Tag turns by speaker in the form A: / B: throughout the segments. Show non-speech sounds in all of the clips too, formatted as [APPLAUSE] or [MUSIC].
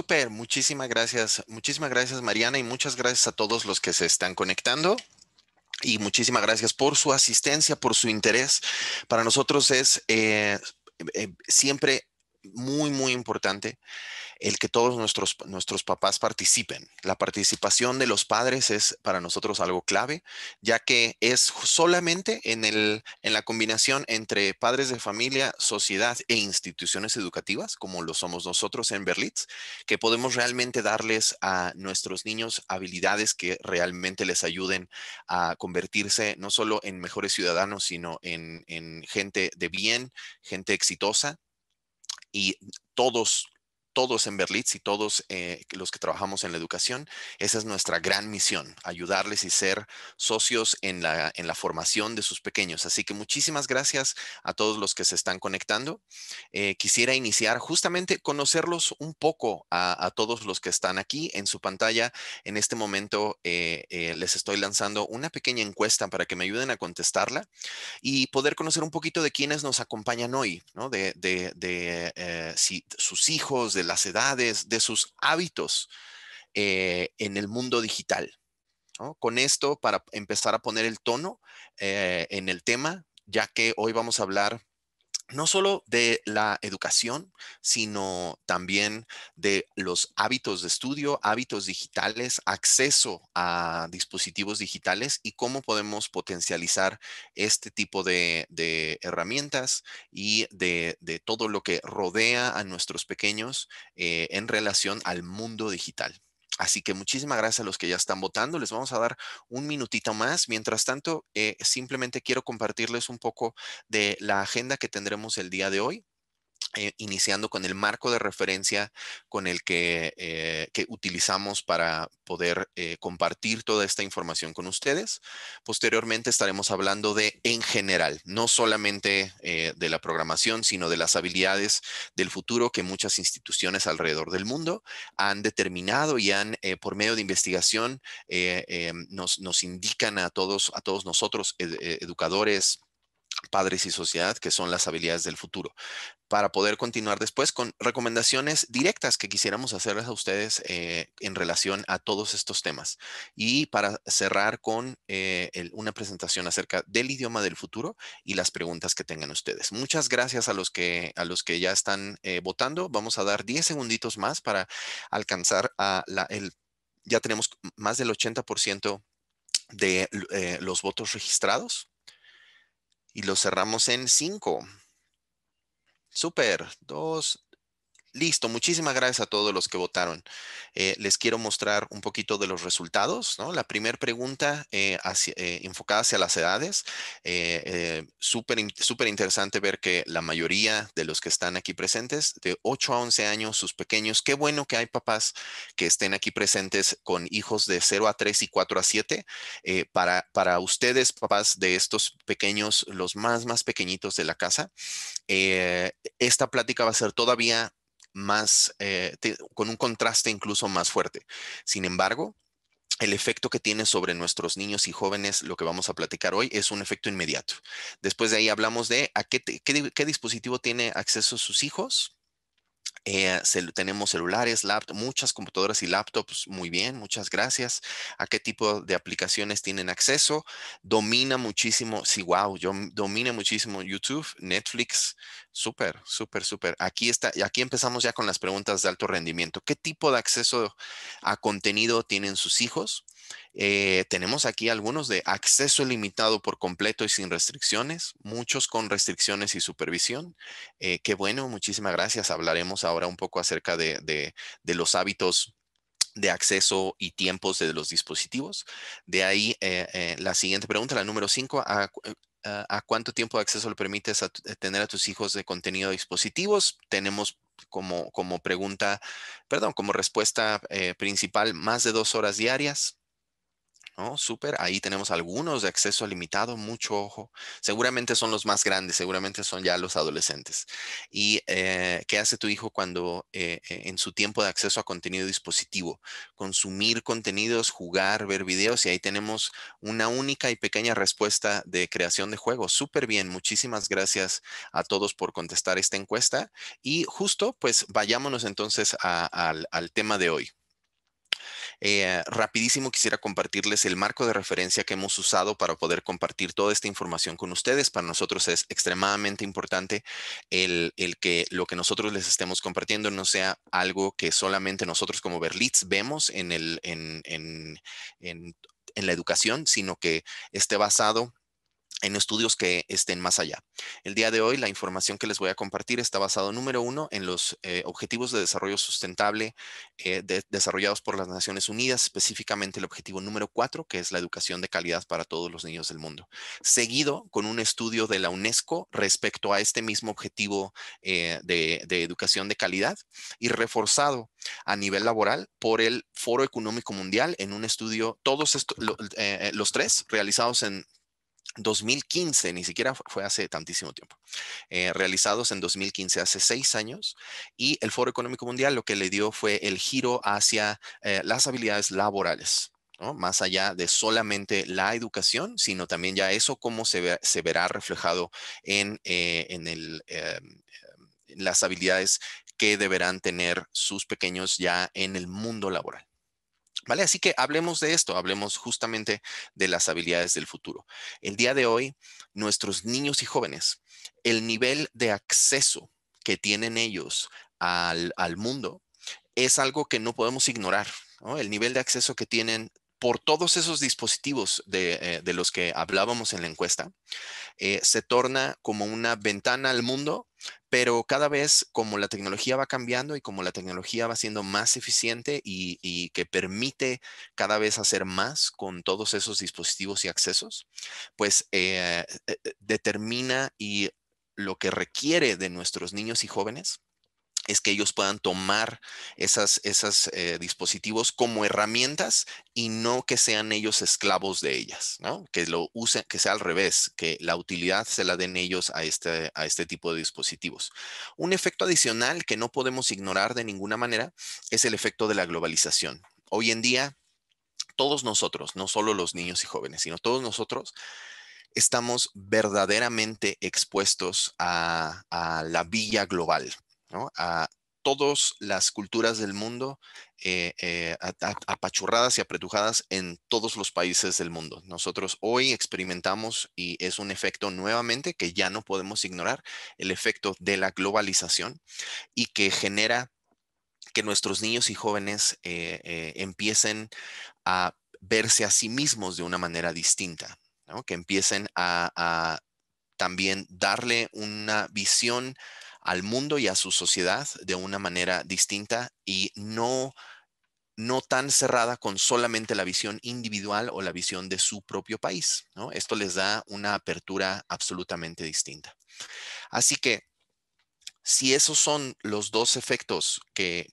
A: Super, muchísimas gracias, muchísimas gracias Mariana y muchas gracias a todos los que se están conectando. Y muchísimas gracias por su asistencia, por su interés. Para nosotros es eh, eh, siempre muy, muy importante el que todos nuestros, nuestros papás participen. La participación de los padres es para nosotros algo clave, ya que es solamente en, el, en la combinación entre padres de familia, sociedad e instituciones educativas, como lo somos nosotros en Berlitz, que podemos realmente darles a nuestros niños habilidades que realmente les ayuden a convertirse no solo en mejores ciudadanos, sino en, en gente de bien, gente exitosa y todos todos en Berlitz y todos eh, los que trabajamos en la educación, esa es nuestra gran misión, ayudarles y ser socios en la, formación de sus pequeños. Así que muchísimas gracias a todos los que se están conectando. Eh, quisiera iniciar justamente conocerlos un poco a, todos los que están aquí en su pantalla. En este momento eh, les estoy lanzando una pequeña encuesta para que me ayuden a contestarla y poder conocer un poquito de quiénes nos acompañan hoy, de, sus hijos, de las edades, de sus hábitos eh, en el mundo digital. Con esto, para empezar a poner el tono eh, en el tema, ya que hoy vamos a hablar no solo de la educación, sino también de los hábitos de estudio, hábitos digitales, acceso a dispositivos digitales y cómo podemos potencializar este tipo de, herramientas y de, todo lo que rodea a nuestros pequeños eh, en relación al mundo digital. Así que muchísimas gracias a los que ya están votando. Les vamos a dar un minutito más. Mientras tanto, eh, simplemente quiero compartirles un poco de la agenda que tendremos el día de hoy. Eh, iniciando con el marco de referencia con el que, eh, utilizamos para poder eh, compartir toda esta información con ustedes. Posteriormente estaremos hablando de en general, no solamente de la programación, sino de las habilidades del futuro que muchas instituciones alrededor del mundo han determinado y han, por medio de investigación, em, nos, indican a todos, a todos nosotros, educadores, padres y sociedad, que son las habilidades del futuro, para poder continuar después con recomendaciones directas que quisiéramos hacerles a ustedes eh, en relación a todos estos temas. Y para cerrar con eh, una presentación acerca del idioma del futuro y las preguntas que tengan ustedes. Muchas gracias a los que, a los que ya están eh, votando. Vamos a dar 10 segunditos más para alcanzar a la, el... Ya tenemos más del 80% de los votos registrados y lo cerramos en 5. Super, 2, Listo, muchísimas gracias a todos los que votaron. Eh, les quiero mostrar un poquito de los resultados. La primera pregunta eh, eh, enfocada hacia las edades. Súper super interesante ver que la mayoría de los que están aquí presentes, de 8 a 11 años, sus pequeños, qué bueno que hay papás que estén aquí presentes con hijos de 0 a 3 y 4 a 7. para, para ustedes, papás de estos pequeños, los más, más pequeñitos de la casa, esta plática va a ser todavía más, eh, con un contraste incluso más fuerte. Sin embargo, el efecto que tiene sobre nuestros niños y jóvenes, lo que vamos a platicar hoy, es un efecto inmediato. Después de ahí hablamos de a qué, qué dispositivo tiene acceso sus hijos, eh, tenemos celulares, muchas computadoras y laptops, muy bien, muchas gracias. ¿A qué tipo de aplicaciones tienen acceso? Domina muchísimo, sí, wow, yo domina muchísimo YouTube, Netflix, súper, súper, súper. Aquí está, y aquí empezamos ya con las preguntas de alto rendimiento. ¿Qué tipo de acceso a contenido tienen sus hijos? Eh, tenemos aquí algunos de acceso limitado por completo y sin restricciones, muchos con restricciones y supervisión. Eh, qué bueno, muchísimas gracias. Hablaremos ahora un poco acerca de, los hábitos de acceso y tiempos de los dispositivos. De ahí eh, la siguiente pregunta, la número 5, ¿a, cuánto tiempo de acceso le permites tener a tus hijos de contenido de dispositivos? Tenemos como, como pregunta, perdón, como respuesta principal, más de dos horas diarias, ¿no? Súper, ahí tenemos algunos de acceso limitado, mucho ojo. Seguramente son los más grandes, seguramente son ya los adolescentes. ¿Y eh, qué hace tu hijo cuando eh, eh, en su tiempo de acceso a contenido dispositivo? Consumir contenidos, jugar, ver videos y ahí tenemos una única y pequeña respuesta de creación de juegos. Súper bien, muchísimas gracias a todos por contestar esta encuesta y justo pues vayámonos entonces al tema de hoy. Eh, rapidísimo quisiera compartirles el marco de referencia que hemos usado para poder compartir toda esta información con ustedes. Para nosotros es extremadamente importante el, que lo que nosotros les estemos compartiendo no sea algo que solamente nosotros como Berlitz vemos en, el, en, en la educación, sino que esté basado en estudios que estén más allá. El día de hoy, la información que les voy a compartir está basada, número uno, en los eh, Objetivos de Desarrollo Sustentable eh, desarrollados por las Naciones Unidas, específicamente el objetivo número cuatro, que es la educación de calidad para todos los niños del mundo. Seguido con un estudio de la UNESCO respecto a este mismo objetivo eh, de, educación de calidad y reforzado a nivel laboral por el Foro Económico Mundial en un estudio, todos los tres realizados en 2015, ni siquiera fue hace tantísimo tiempo, eh, realizados en 2015, hace seis años, y el Foro Económico Mundial lo que le dio fue el giro hacia eh, las habilidades laborales. más allá de solamente la educación, sino también ya eso cómo se, verá reflejado en, eh, las habilidades que deberán tener sus pequeños ya en el mundo laboral. Así que hablemos de esto, hablemos justamente de las habilidades del futuro. El día de hoy, nuestros niños y jóvenes, el nivel de acceso que tienen ellos al, mundo es algo que no podemos ignorar. El nivel de acceso que tienen por todos esos dispositivos de, eh, los que hablábamos en la encuesta, eh, se torna como una ventana al mundo pero cada vez como la tecnología va cambiando y como la tecnología va siendo más eficiente y, que permite cada vez hacer más con todos esos dispositivos y accesos, pues eh, eh, eh, determina y lo que requiere de nuestros niños y jóvenes es que ellos puedan tomar esos esas, eh, dispositivos como herramientas y no que sean ellos esclavos de ellas, ¿no? Que lo usen, que sea al revés, que la utilidad se la den ellos a este, a este tipo de dispositivos. Un efecto adicional que no podemos ignorar de ninguna manera es el efecto de la globalización. Hoy en día, todos nosotros, no solo los niños y jóvenes, sino todos nosotros, estamos verdaderamente expuestos a, a la villa global, a todas las culturas del mundo eh, eh, apachurradas y apretujadas en todos los países del mundo. Nosotros hoy experimentamos, y es un efecto nuevamente que ya no podemos ignorar, el efecto de la globalización y que genera que nuestros niños y jóvenes eh, empiecen a verse a sí mismos de una manera distinta, que empiecen a, a también darle una visión al mundo y a su sociedad de una manera distinta y no no tan cerrada con solamente la visión individual o la visión de su propio país. Esto les da una apertura absolutamente distinta. Así que si esos son los dos efectos que,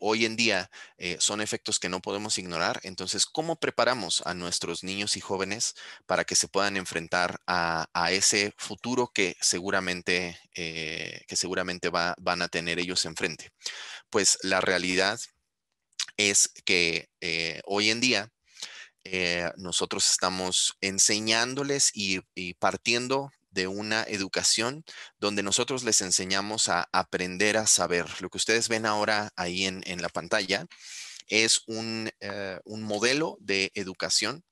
A: hoy en día eh, son efectos que no podemos ignorar, entonces, ¿cómo preparamos a nuestros niños y jóvenes para que se puedan enfrentar a, ese futuro que seguramente, eh, que seguramente van a tener ellos enfrente? Pues la realidad es que eh, hoy en día nosotros estamos enseñándoles y partiendo de una educación donde nosotros les enseñamos a aprender a saber. Lo que ustedes ven ahora ahí en, la pantalla es un, eh, modelo de educación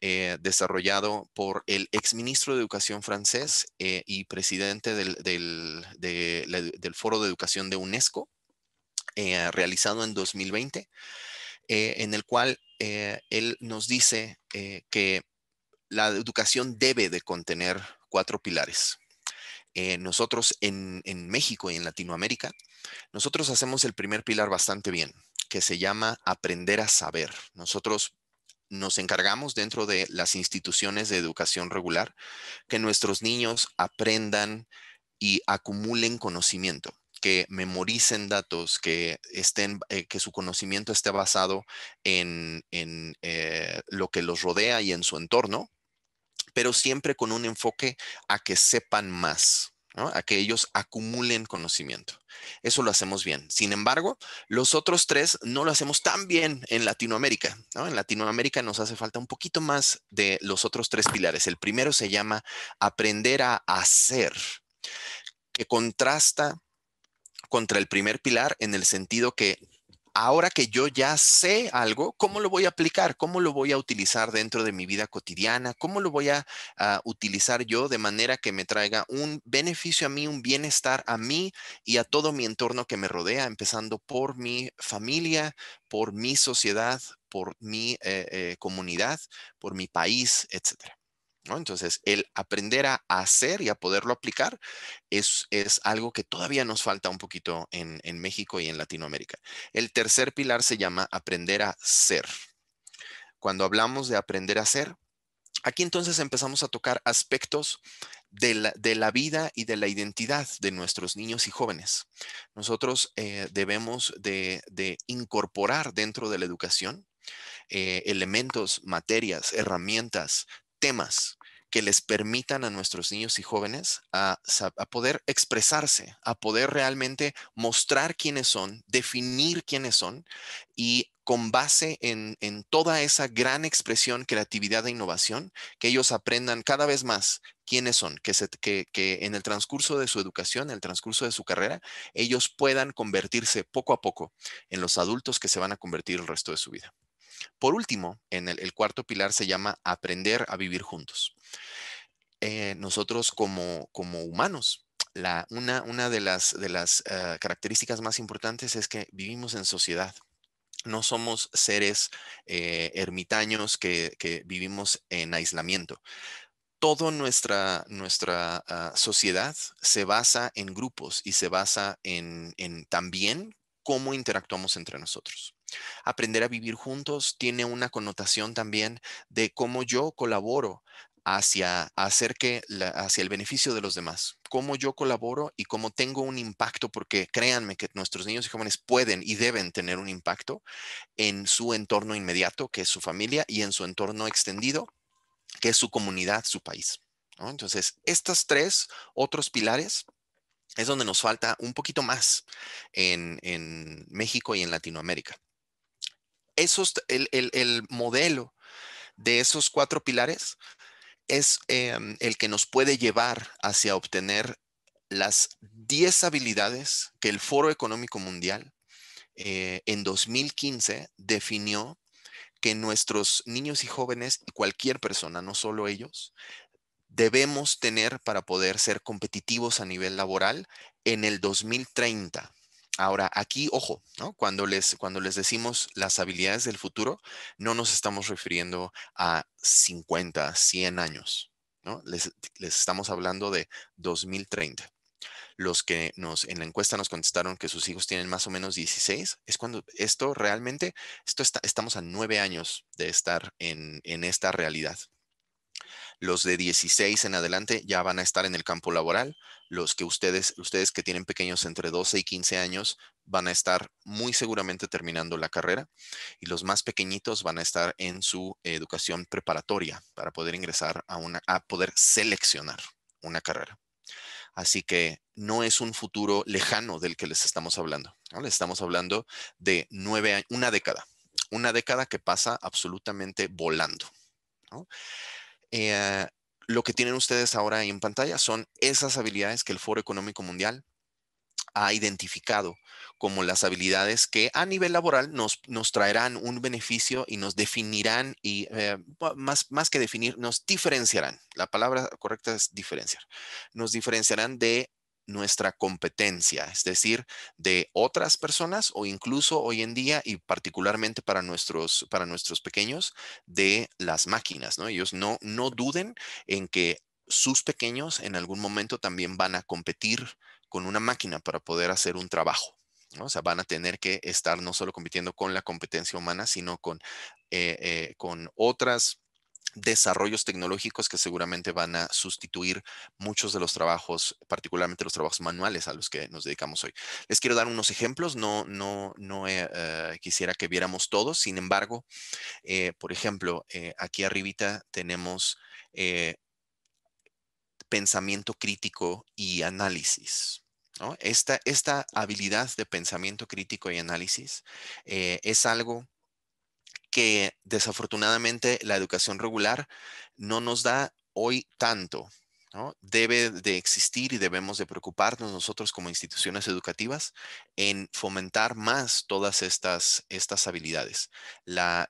A: eh, desarrollado por el ex ministro de Educación francés eh, y presidente del, del, Foro de Educación de UNESCO, realizado en 2020, en el cual él nos dice que la educación debe de contener cuatro pilares. Eh, nosotros en, México y en Latinoamérica, nosotros hacemos el primer pilar bastante bien, que se llama aprender a saber. Nosotros nos encargamos dentro de las instituciones de educación regular que nuestros niños aprendan y acumulen conocimiento que memoricen datos, que, estén, eh, que su conocimiento esté basado en, eh, lo que los rodea y en su entorno, pero siempre con un enfoque a que sepan más, a que ellos acumulen conocimiento. Eso lo hacemos bien. Sin embargo, los otros tres no lo hacemos tan bien en Latinoamérica. En Latinoamérica nos hace falta un poquito más de los otros tres pilares. El primero se llama aprender a hacer, que contrasta contra el primer pilar en el sentido que ahora que yo ya sé algo, ¿cómo lo voy a aplicar? ¿Cómo lo voy a utilizar dentro de mi vida cotidiana? ¿Cómo lo voy a, utilizar yo de manera que me traiga un beneficio a mí, un bienestar a mí y a todo mi entorno que me rodea, empezando por mi familia, por mi sociedad, por mi eh, eh, comunidad, por mi país, etcétera? Entonces, el aprender a hacer y a poderlo aplicar es, algo que todavía nos falta un poquito en, México y en Latinoamérica. El tercer pilar se llama aprender a ser. Cuando hablamos de aprender a ser, aquí entonces empezamos a tocar aspectos de la, vida y de la identidad de nuestros niños y jóvenes. Nosotros eh, debemos de, incorporar dentro de la educación eh, elementos, materias, herramientas, temas que les permitan a nuestros niños y jóvenes a, poder expresarse, a poder realmente mostrar quiénes son, definir quiénes son y con base en, toda esa gran expresión, creatividad e innovación, que ellos aprendan cada vez más quiénes son, que, que en el transcurso de su educación, en el transcurso de su carrera, ellos puedan convertirse poco a poco en los adultos que se van a convertir el resto de su vida. Por último, en el, cuarto pilar se llama aprender a vivir juntos. Eh, nosotros como, humanos una, de las, eh, características más importantes es que vivimos en sociedad. No somos seres eh, ermitaños que, vivimos en aislamiento. Toda nuestra, ah, sociedad se basa en grupos y se basa en también cómo interactuamos entre nosotros. Aprender a vivir juntos tiene una connotación también de cómo yo colaboro hacia, hacer que hacia el beneficio de los demás, cómo yo colaboro y cómo tengo un impacto, porque créanme que nuestros niños y jóvenes pueden y deben tener un impacto en su entorno inmediato, que es su familia, y en su entorno extendido, que es su comunidad, su país. Entonces, estas tres otros pilares es donde nos falta un poquito más en México y en Latinoamérica el, modelo de esos cuatro pilares es em, el que nos puede llevar hacia obtener las 10 habilidades que el Foro Económico Mundial eh, en 2015 definió que nuestros niños y jóvenes y cualquier persona, no solo ellos, debemos tener para poder ser competitivos a nivel laboral en el 2030. Ahora, aquí, ojo, cuando, les, cuando les decimos las habilidades del futuro, no nos estamos refiriendo a 50, 100 años. Les, estamos hablando de 2030 los que nos en la encuesta nos contestaron que sus hijos tienen más o menos 16, es cuando esto realmente, esto estamos a nueve años de estar en, en esta realidad. Los de 16 en adelante ya van a estar en el campo laboral. Los que ustedes, ustedes que tienen pequeños entre 12 y 15 años van a estar muy seguramente terminando la carrera y los más pequeñitos van a estar en su educación preparatoria para poder ingresar a una, a poder seleccionar una carrera. Así que no es un futuro lejano del que les estamos hablando. ¿no? Les estamos hablando de nueve una década, una década que pasa absolutamente volando. Eh, lo que tienen ustedes ahora en pantalla son esas habilidades que el Foro Económico Mundial ha identificado como las habilidades que a nivel laboral nos, nos traerán un beneficio y nos definirán y eh, más, más que definir, nos diferenciarán. La palabra correcta es diferenciar. Nos diferenciarán de nuestra competencia, es decir, de otras personas o incluso hoy en día y particularmente para nuestros, para nuestros pequeños, de las máquinas, ¿no? Ellos no, no duden en que sus pequeños en algún momento también van a competir con una máquina para poder hacer un trabajo. ¿no? O sea, van a tener que estar no solo compitiendo con la competencia humana, sino con, eh, eh, con otras desarrollos tecnológicos que seguramente van a sustituir muchos de los trabajos, particularmente los trabajos manuales a los que nos dedicamos hoy. Les quiero dar unos ejemplos, no, no, no eh, eh, quisiera que viéramos todos, sin embargo, eh, por ejemplo, aquí arribita tenemos pensamiento crítico y análisis. Esta, esta habilidad de pensamiento crítico y análisis es algo que desafortunadamente la educación regular no nos da hoy tanto. Debe de existir y debemos de preocuparnos nosotros como instituciones educativas en fomentar más todas estas, estas habilidades, la,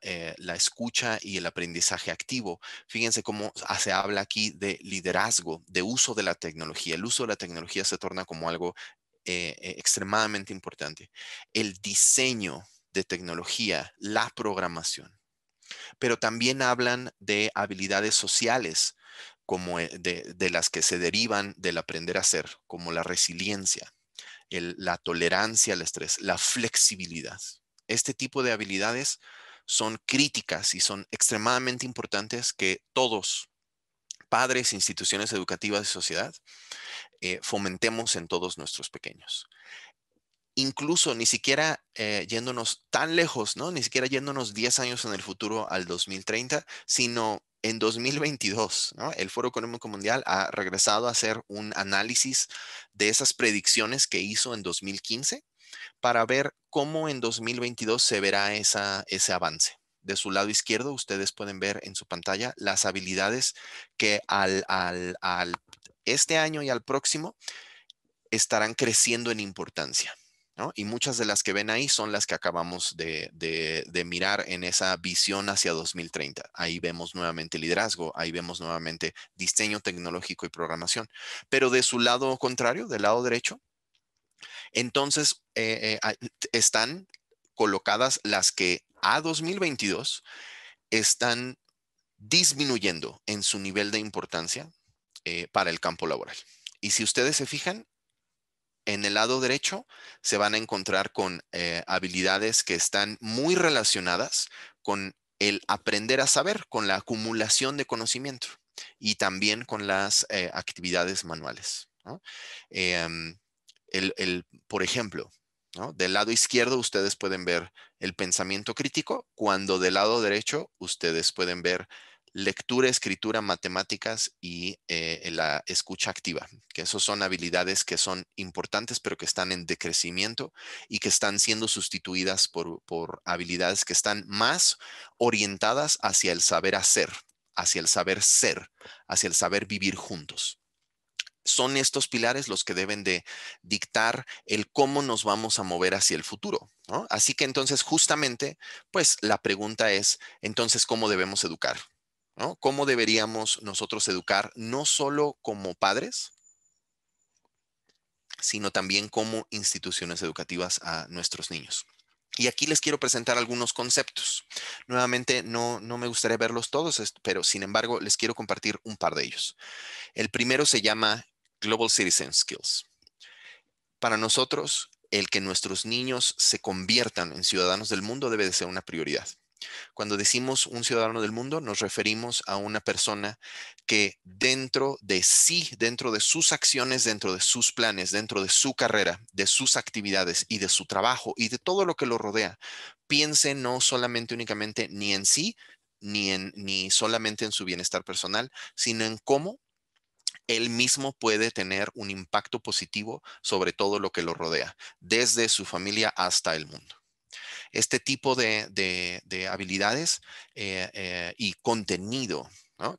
A: eh, escucha y el aprendizaje activo. Fíjense cómo ah, se habla aquí de liderazgo, de uso de la tecnología. El uso de la tecnología se torna como algo eh, eh, extremadamente importante. El diseño de tecnología, la programación. Pero también hablan de habilidades sociales, como eh, de, las que se derivan del aprender a ser, como la resiliencia, la tolerancia al estrés, la flexibilidad. Este tipo de habilidades son críticas y son extremadamente importantes que todos, padres, instituciones educativas y sociedad, eh, fomentemos en todos nuestros pequeños incluso ni siquiera eh, yéndonos tan lejos, ¿no? Ni siquiera yéndonos 10 años en el futuro al 2030, sino en 2022, El Foro Económico Mundial ha regresado a hacer un análisis de esas predicciones que hizo en 2015 para ver cómo en 2022 se verá ese avance. De su lado izquierdo, ustedes pueden ver en su pantalla las habilidades que al este año y al próximo estarán creciendo en importancia. Y muchas de las que ven ahí son las que acabamos de, mirar en esa visión hacia 2030. Ahí vemos nuevamente liderazgo, ahí vemos nuevamente diseño tecnológico y programación. Pero de su lado contrario, del lado derecho, entonces eh, eh, están colocadas las que a 2022 están disminuyendo en su nivel de importancia eh, para el campo laboral. Y si ustedes se fijan, en el lado derecho se van a encontrar con eh, habilidades que están muy relacionadas con el aprender a saber, con la acumulación de conocimiento y también con las eh, actividades manuales. Em, por ejemplo, del lado izquierdo ustedes pueden ver el pensamiento crítico, cuando del lado derecho ustedes pueden ver lectura, escritura, matemáticas y eh, la escucha activa, que esos son habilidades que son importantes, pero que están en decrecimiento y que están siendo sustituidas por, habilidades que están más orientadas hacia el saber hacer, hacia el saber ser, hacia el saber vivir juntos son estos pilares los que deben de dictar el cómo nos vamos a mover hacia el futuro. Así que entonces justamente, pues la pregunta es, entonces, ¿cómo debemos educar? ¿Cómo deberíamos nosotros educar no solo como padres, sino también como instituciones educativas a nuestros niños? Y aquí les quiero presentar algunos conceptos. Nuevamente, no, no me gustaría verlos todos, pero sin embargo, les quiero compartir un par de ellos. El primero se llama Global Citizen Skills. Para nosotros, el que nuestros niños se conviertan en ciudadanos del mundo debe de ser una prioridad. Cuando decimos un ciudadano del mundo, nos referimos a una persona que dentro de sí, dentro de sus acciones, dentro de sus planes, dentro de su carrera, de sus actividades y de su trabajo y de todo lo que lo rodea, piense no solamente únicamente ni en sí, ni, en, ni solamente en su bienestar personal, sino en cómo él mismo puede tener un impacto positivo sobre todo lo que lo rodea, desde su familia hasta el mundo este tipo de, habilidades eh, eh, y contenido.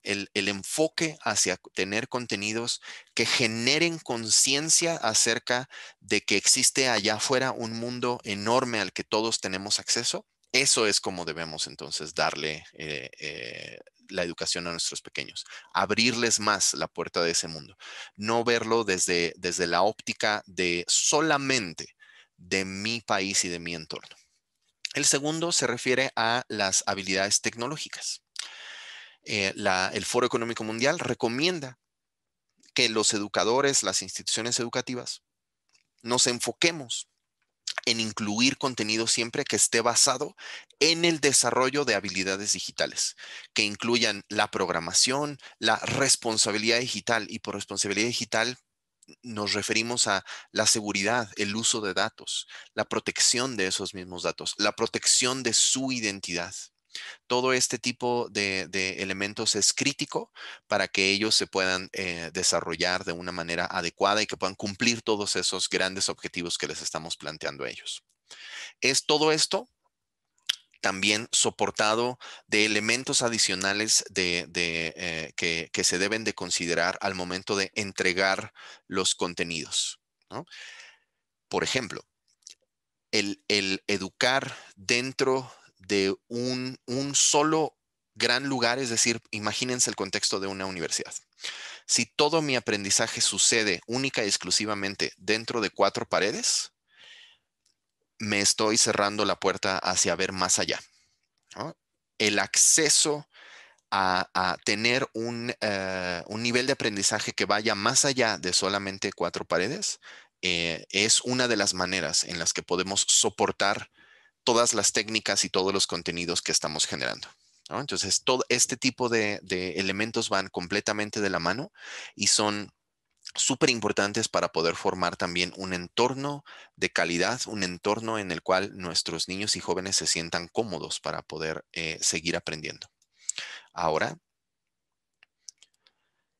A: El, enfoque hacia tener contenidos que generen conciencia acerca de que existe allá afuera un mundo enorme al que todos tenemos acceso. Eso es como debemos entonces darle eh, la educación a nuestros pequeños, abrirles más la puerta de ese mundo, no verlo desde, desde la óptica de solamente de mi país y de mi entorno. El segundo se refiere a las habilidades tecnológicas. Eh, el Foro Económico Mundial recomienda que los educadores, las instituciones educativas, nos enfoquemos en incluir contenido siempre que esté basado en el desarrollo de habilidades digitales, que incluyan la programación, la responsabilidad digital. Y por responsabilidad digital nos referimos a la seguridad, el uso de datos, la protección de esos mismos datos, la protección de su identidad. Todo este tipo de, elementos es crítico para que ellos se puedan eh, desarrollar de una manera adecuada y que puedan cumplir todos esos grandes objetivos que les estamos planteando a ellos. Es todo esto también soportado de elementos adicionales eh, que, se deben de considerar al momento de entregar los contenidos. Por ejemplo, el, educar dentro de un solo gran lugar, es decir, imagínense el contexto de una universidad. Si todo mi aprendizaje sucede única y exclusivamente dentro de cuatro paredes, me estoy cerrando la puerta hacia ver más allá. El acceso a, tener eh, un, nivel de aprendizaje que vaya más allá de solamente cuatro paredes eh, es una de las maneras en las que podemos soportar todas las técnicas y todos los contenidos que estamos generando. Entonces, todo este tipo de, de elementos van completamente de la mano y son súper importantes para poder formar también un entorno de calidad, un entorno en el cual nuestros niños y jóvenes se sientan cómodos para poder eh, seguir aprendiendo. Ahora,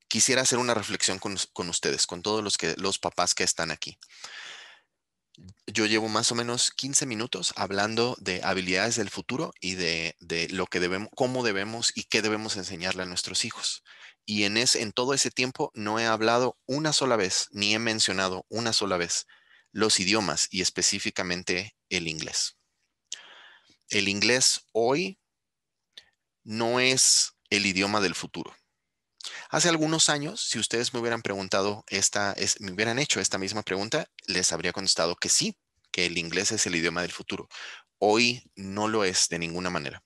A: quisiera hacer una reflexión con, ustedes, con todos los, que, los papás que están aquí. Yo llevo más o menos 15 minutos hablando de habilidades del futuro y de, lo que debemos, cómo debemos y qué debemos enseñarle a nuestros hijos y en, en todo ese tiempo no he hablado una sola vez, ni he mencionado una sola vez los idiomas y específicamente el inglés. El inglés hoy no es el idioma del futuro. Hace algunos años, si ustedes me hubieran preguntado esta, me hubieran hecho esta misma pregunta, les habría contestado que sí, que el inglés es el idioma del futuro. Hoy no lo es de ninguna manera.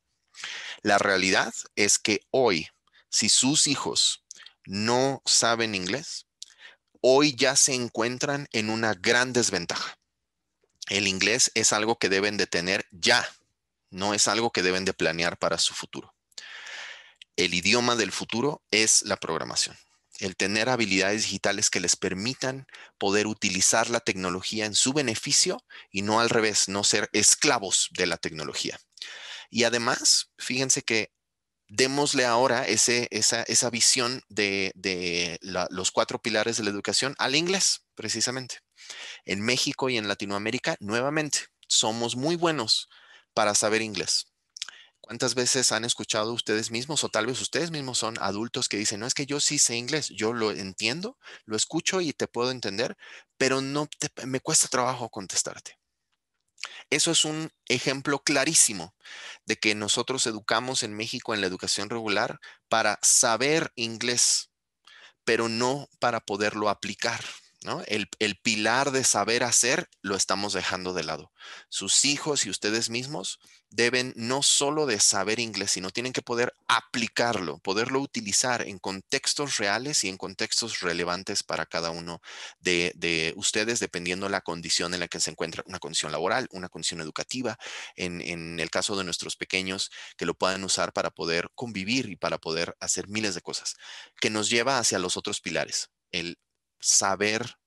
A: La realidad es que hoy si sus hijos no saben inglés, hoy ya se encuentran en una gran desventaja. El inglés es algo que deben de tener ya, no es algo que deben de planear para su futuro. El idioma del futuro es la programación, el tener habilidades digitales que les permitan poder utilizar la tecnología en su beneficio y no al revés, no ser esclavos de la tecnología. Y además, fíjense que démosle ahora ese, esa, visión de, los cuatro pilares de la educación al inglés, precisamente. En México y en Latinoamérica, nuevamente, somos muy buenos para saber inglés. ¿Cuántas veces han escuchado ustedes mismos o tal vez ustedes mismos son adultos que dicen, no es que yo sí sé inglés, yo lo entiendo, lo escucho y te puedo entender, pero no me cuesta trabajo contestarte? Eso es un ejemplo clarísimo de que nosotros educamos en México en la educación regular para saber inglés, pero no para poderlo aplicar. el, pilar de saber hacer lo estamos dejando de lado. Sus hijos y ustedes mismos deben no solo de saber inglés, sino tienen que poder aplicarlo, poderlo utilizar en contextos reales y en contextos relevantes para cada uno de, ustedes, dependiendo la condición en la que se encuentra, una condición laboral, una condición educativa, en el caso de nuestros pequeños, que lo puedan usar para poder convivir y para poder hacer miles de cosas, que nos lleva hacia los otros pilares, el saber,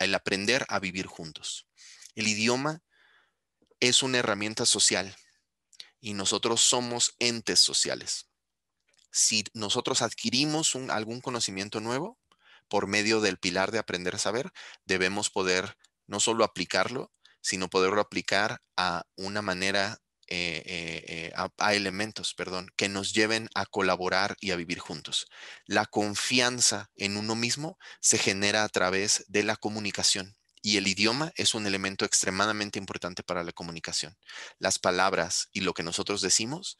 A: el aprender a vivir juntos. El idioma es una herramienta social y nosotros somos entes sociales. Si nosotros adquirimos algún conocimiento nuevo por medio del pilar de aprender a saber, debemos poder no solo aplicarlo, sino poderlo aplicar a una manera, eh, eh, eh, a elementos, perdón, que nos lleven a colaborar y a vivir juntos. La confianza en uno mismo se genera a través de la comunicación y el idioma es un elemento extremadamente importante para la comunicación. Las palabras y lo que nosotros decimos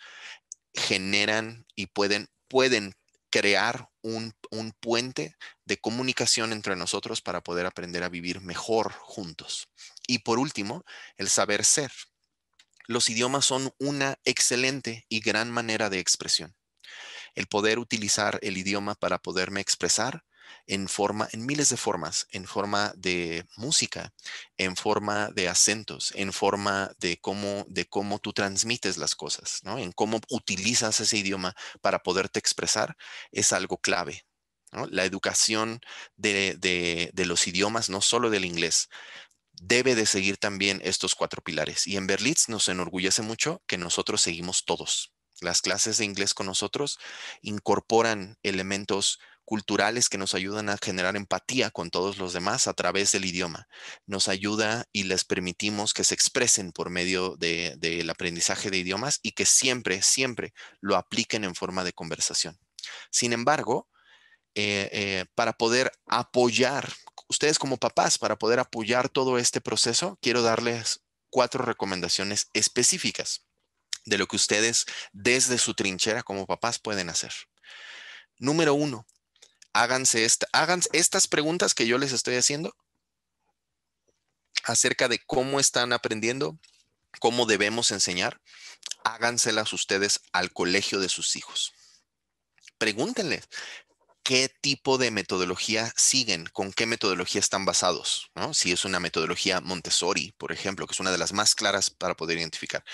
A: generan y pueden, pueden crear un, puente de comunicación entre nosotros para poder aprender a vivir mejor juntos. Y por último, el saber ser. Los idiomas son una excelente y gran manera de expresión. El poder utilizar el idioma para poderme expresar en forma, en miles de formas, en forma de música, en forma de acentos, en forma de cómo, de cómo tú transmites las cosas, ¿no? En cómo utilizas ese idioma para poderte expresar, es algo clave. La educación de, de, de los idiomas, no solo del inglés, debe de seguir también estos cuatro pilares. Y en Berlitz nos enorgullece mucho que nosotros seguimos todos. Las clases de inglés con nosotros incorporan elementos culturales que nos ayudan a generar empatía con todos los demás a través del idioma. Nos ayuda y les permitimos que se expresen por medio del aprendizaje de idiomas y que siempre, siempre lo apliquen en forma de conversación. Sin embargo, eh, eh, para poder apoyar, ustedes como papás, para poder apoyar todo este proceso, quiero darles cuatro recomendaciones específicas de lo que ustedes desde su trinchera como papás pueden hacer. Número uno, háganse, esta, estas preguntas que yo les estoy haciendo acerca de cómo están aprendiendo, cómo debemos enseñar, háganselas ustedes al colegio de sus hijos. Pregúntenles, qué tipo de metodología siguen, con qué metodología están basados, Si es una metodología Montessori, por ejemplo, que es una de las más claras para poder identificar,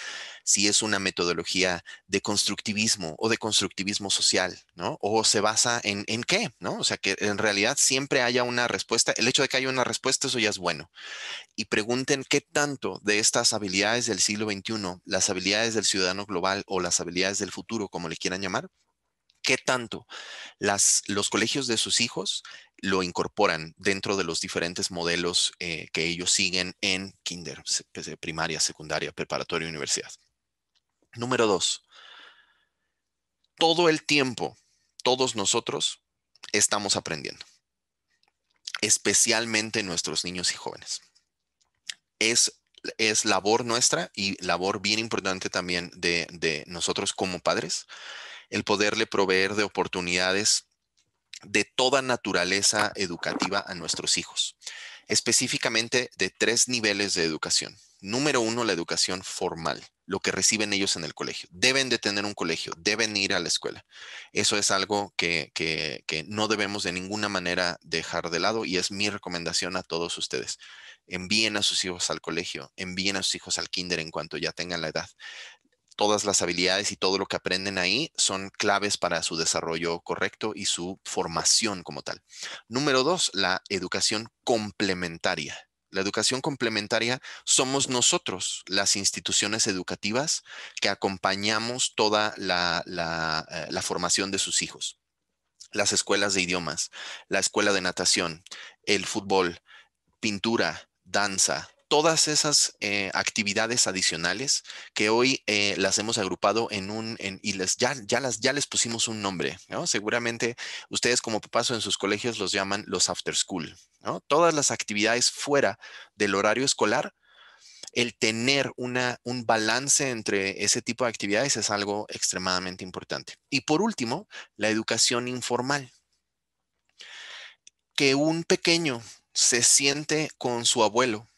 A: si es una metodología de constructivismo o de constructivismo social, O se basa en, qué, ¿no? O sea, que en realidad siempre haya una respuesta. El hecho de que haya una respuesta, eso ya es bueno. Y pregunten qué tanto de estas habilidades del siglo XXI, las habilidades del ciudadano global o las habilidades del futuro, como le quieran llamar, qué tanto las, los colegios de sus hijos lo incorporan dentro de los diferentes modelos eh, que ellos siguen en kinder, primaria, secundaria, preparatoria, universidad. Número dos, todo el tiempo, todos nosotros estamos aprendiendo, especialmente nuestros niños y jóvenes. Es, es labor nuestra y labor bien importante también de, de nosotros como padres el poderle proveer de oportunidades de toda naturaleza educativa a nuestros hijos, específicamente de tres niveles de educación. Número uno, la educación formal, lo que reciben ellos en el colegio. Deben de tener un colegio, deben ir a la escuela. Eso es algo que, no debemos de ninguna manera dejar de lado y es mi recomendación a todos ustedes envíen a sus hijos al colegio, envíen a sus hijos al kinder en cuanto ya tengan la edad todas las habilidades y todo lo que aprenden ahí son claves para su desarrollo correcto y su formación como tal. Número dos, la educación complementaria. La educación complementaria somos nosotros, las instituciones educativas, que acompañamos toda la, la eh, formación de sus hijos. Las escuelas de idiomas, la escuela de natación, el fútbol, pintura, danza, todas esas eh, actividades adicionales que hoy eh, las hemos agrupado en un, y les, ya, las, ya les pusimos un nombre, Seguramente ustedes como papás en sus colegios los llaman los after school, ¿no? Todas las actividades fuera del horario escolar, el tener una, un balance entre ese tipo de actividades es algo extremadamente importante. Y por último, la educación informal. Que un pequeño se siente con su abuelo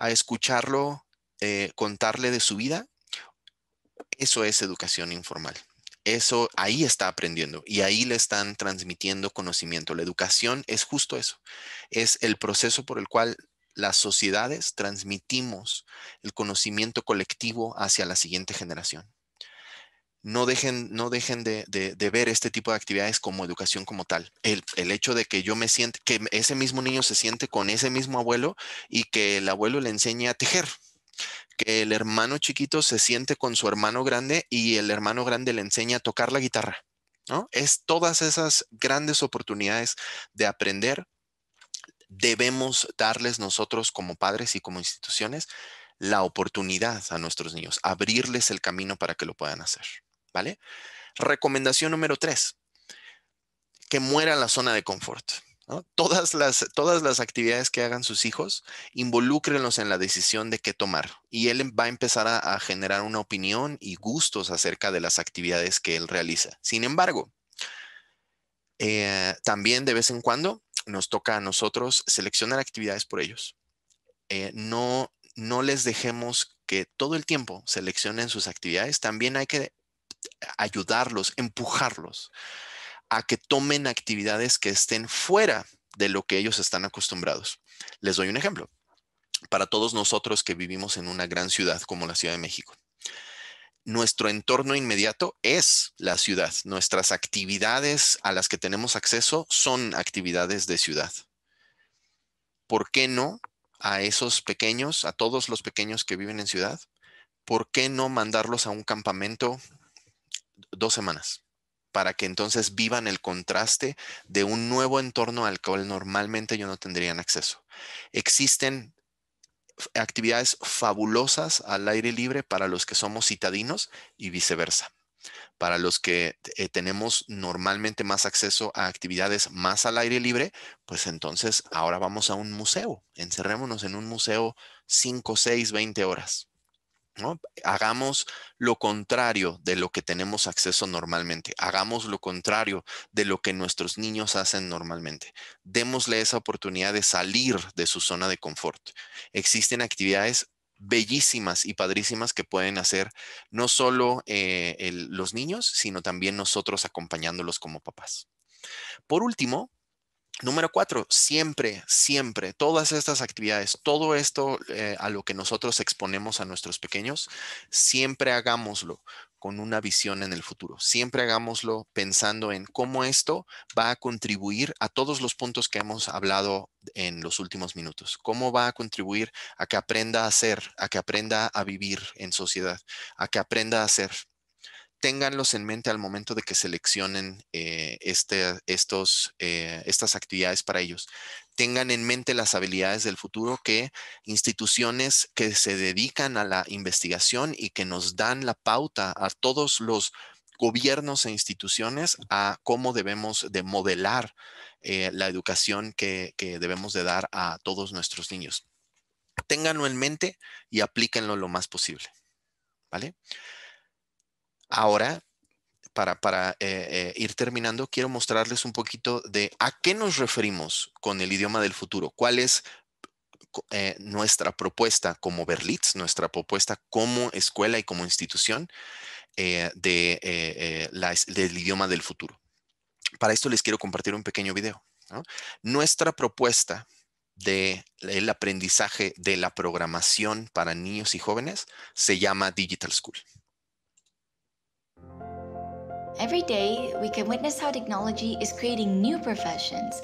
A: a escucharlo eh, contarle de su vida, eso es educación informal. Eso ahí está aprendiendo y ahí le están transmitiendo conocimiento. La educación es justo eso. Es el proceso por el cual las sociedades transmitimos el conocimiento colectivo hacia la siguiente generación no dejen, no dejen de, ver este tipo de actividades como educación como tal. El, hecho de que yo me siente, que ese mismo niño se siente con ese mismo abuelo y que el abuelo le enseñe a tejer, que el hermano chiquito se siente con su hermano grande y el hermano grande le enseña a tocar la guitarra. ¿no? Es todas esas grandes oportunidades de aprender debemos darles nosotros como padres y como instituciones la oportunidad a nuestros niños, abrirles el camino para que lo puedan hacer. ¿vale? Recomendación número tres, que muera la zona de confort. Todas, las, actividades que hagan sus hijos, involúcrenlos en la decisión de qué tomar. Y él va a empezar a, generar una opinión y gustos acerca de las actividades que él realiza. Sin embargo, eh, también de vez en cuando nos toca a nosotros seleccionar actividades por ellos. Eh, no, no les dejemos que todo el tiempo seleccionen sus actividades. También hay que ayudarlos, empujarlos a que tomen actividades que estén fuera de lo que ellos están acostumbrados. Les doy un ejemplo. Para todos nosotros que vivimos en una gran ciudad como la Ciudad de México, nuestro entorno inmediato es la ciudad. Nuestras actividades a las que tenemos acceso son actividades de ciudad. ¿Por qué no a esos pequeños, a todos los pequeños que viven en ciudad? ¿Por qué no mandarlos a un campamento dos semanas para que entonces vivan el contraste de un nuevo entorno al cual normalmente yo no tendrían acceso. Existen actividades fabulosas al aire libre para los que somos citadinos y viceversa. Para los que eh, tenemos normalmente más acceso a actividades más al aire libre, pues entonces ahora vamos a un museo. Encerrémonos en un museo 5, 6, 20 horas. Hagamos lo contrario de lo que tenemos acceso normalmente. Hagamos lo contrario de lo que nuestros niños hacen normalmente. Démosle esa oportunidad de salir de su zona de confort. Existen actividades bellísimas y padrísimas que pueden hacer no solo eh, los niños, sino también nosotros acompañándolos como papás. Por último, Número cuatro, siempre, siempre, todas estas actividades, todo esto eh, a lo que nosotros exponemos a nuestros pequeños, siempre hagámoslo con una visión en el futuro. Siempre hagámoslo pensando en cómo esto va a contribuir a todos los puntos que hemos hablado en los últimos minutos. Cómo va a contribuir a que aprenda a ser, a que aprenda a vivir en sociedad, a que aprenda a ser ténganlos en mente al momento de que seleccionen eh, este, estos, eh, estas actividades para ellos. Tengan en mente las habilidades del futuro que instituciones que se dedican a la investigación y que nos dan la pauta a todos los gobiernos e instituciones a cómo debemos de modelar eh, la educación que, debemos de dar a todos nuestros niños. Ténganlo en mente y aplíquenlo lo más posible. ¿Vale? Ahora, para, eh, eh, ir terminando, quiero mostrarles un poquito de a qué nos referimos con el idioma del futuro, cuál es eh, nuestra propuesta como Berlitz, nuestra propuesta como escuela y como institución del idioma del futuro. Para esto les quiero compartir un pequeño video. Nuestra propuesta del aprendizaje de la programación para niños y jóvenes se llama Digital School.
B: Every day, we can witness how technology is creating new professions.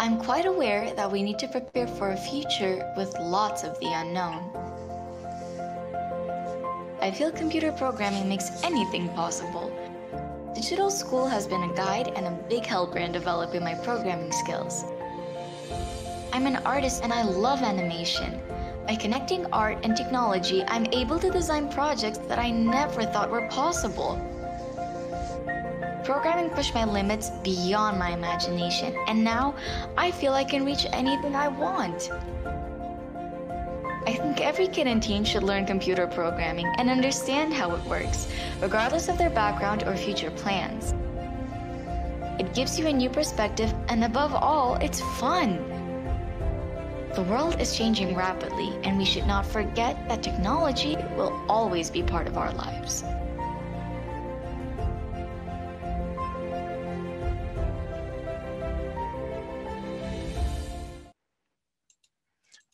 B: I'm quite aware that we need to prepare for a future with lots of the unknown. I feel computer programming makes anything possible. Digital School has been a guide and a big helper in developing my programming skills. I'm an artist and I love animation. By connecting art and technology, I'm able to design projects that I never thought were possible. Programming pushed my limits beyond my imagination, and now I feel I can reach anything I want. I think every kid and teen should learn computer programming and understand how it works, regardless of their background or future plans. It gives you a new perspective, and above all, it's fun. The world is changing rapidly, and we should not forget that technology will always be part of our lives.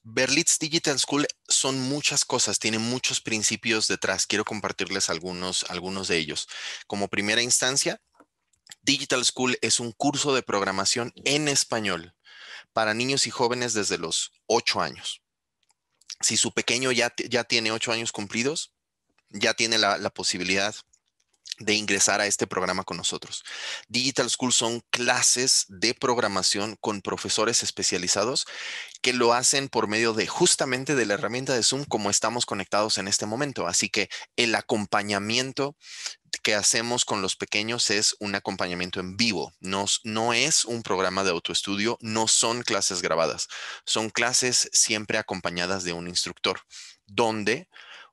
A: Berlitz Digital School son muchas cosas, tiene muchos principios detrás. Quiero compartirles algunos, algunos de ellos. Como primera instancia, Digital School es un curso de programación en español para niños y jóvenes desde los ocho años. Si su pequeño ya, ya tiene ocho años cumplidos, ya tiene la posibilidad de ingresar a este programa con nosotros. Digital School son clases de programación con profesores especializados que lo hacen por medio de justamente de la herramienta de Zoom como estamos conectados en este momento. Así que el acompañamiento que hacemos con los pequeños es un acompañamiento en vivo. No, no es un programa de autoestudio, no son clases grabadas, son clases siempre acompañadas de un instructor donde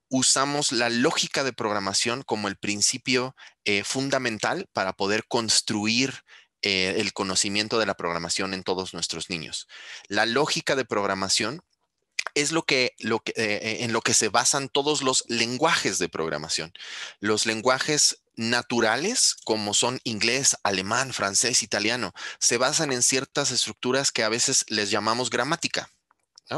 A: usamos la lógica de programación como el principio eh, fundamental para poder construir eh, el conocimiento de la programación en todos nuestros niños. La lógica de programación es lo que, eh, en lo que se basan todos los lenguajes de programación. Los lenguajes naturales, como son inglés, alemán, francés, italiano, se basan en ciertas estructuras que a veces les llamamos gramática.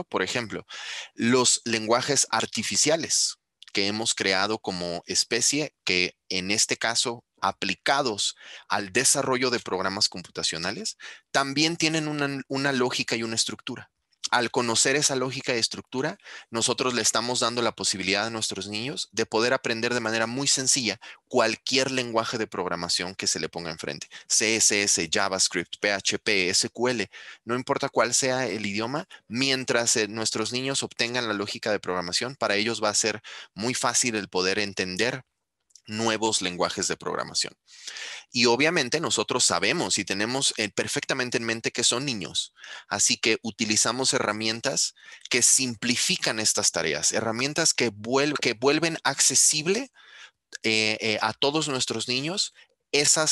A: Por ejemplo, los lenguajes artificiales, que hemos creado como especie, que en este caso aplicados al desarrollo de programas computacionales, también tienen una, una lógica y una estructura al conocer esa lógica de estructura, nosotros le estamos dando la posibilidad a nuestros niños de poder aprender de manera muy sencilla cualquier lenguaje de programación que se le ponga enfrente. CSS, JavaScript, PHP, SQL, no importa cuál sea el idioma, mientras eh, nuestros niños obtengan la lógica de programación, para ellos va a ser muy fácil el poder entender nuevos lenguajes de programación. Y obviamente nosotros sabemos y tenemos eh, perfectamente en mente que son niños, así que utilizamos herramientas que simplifican estas tareas, herramientas que, que vuelven accesible eh, eh, a todos nuestros niños esa,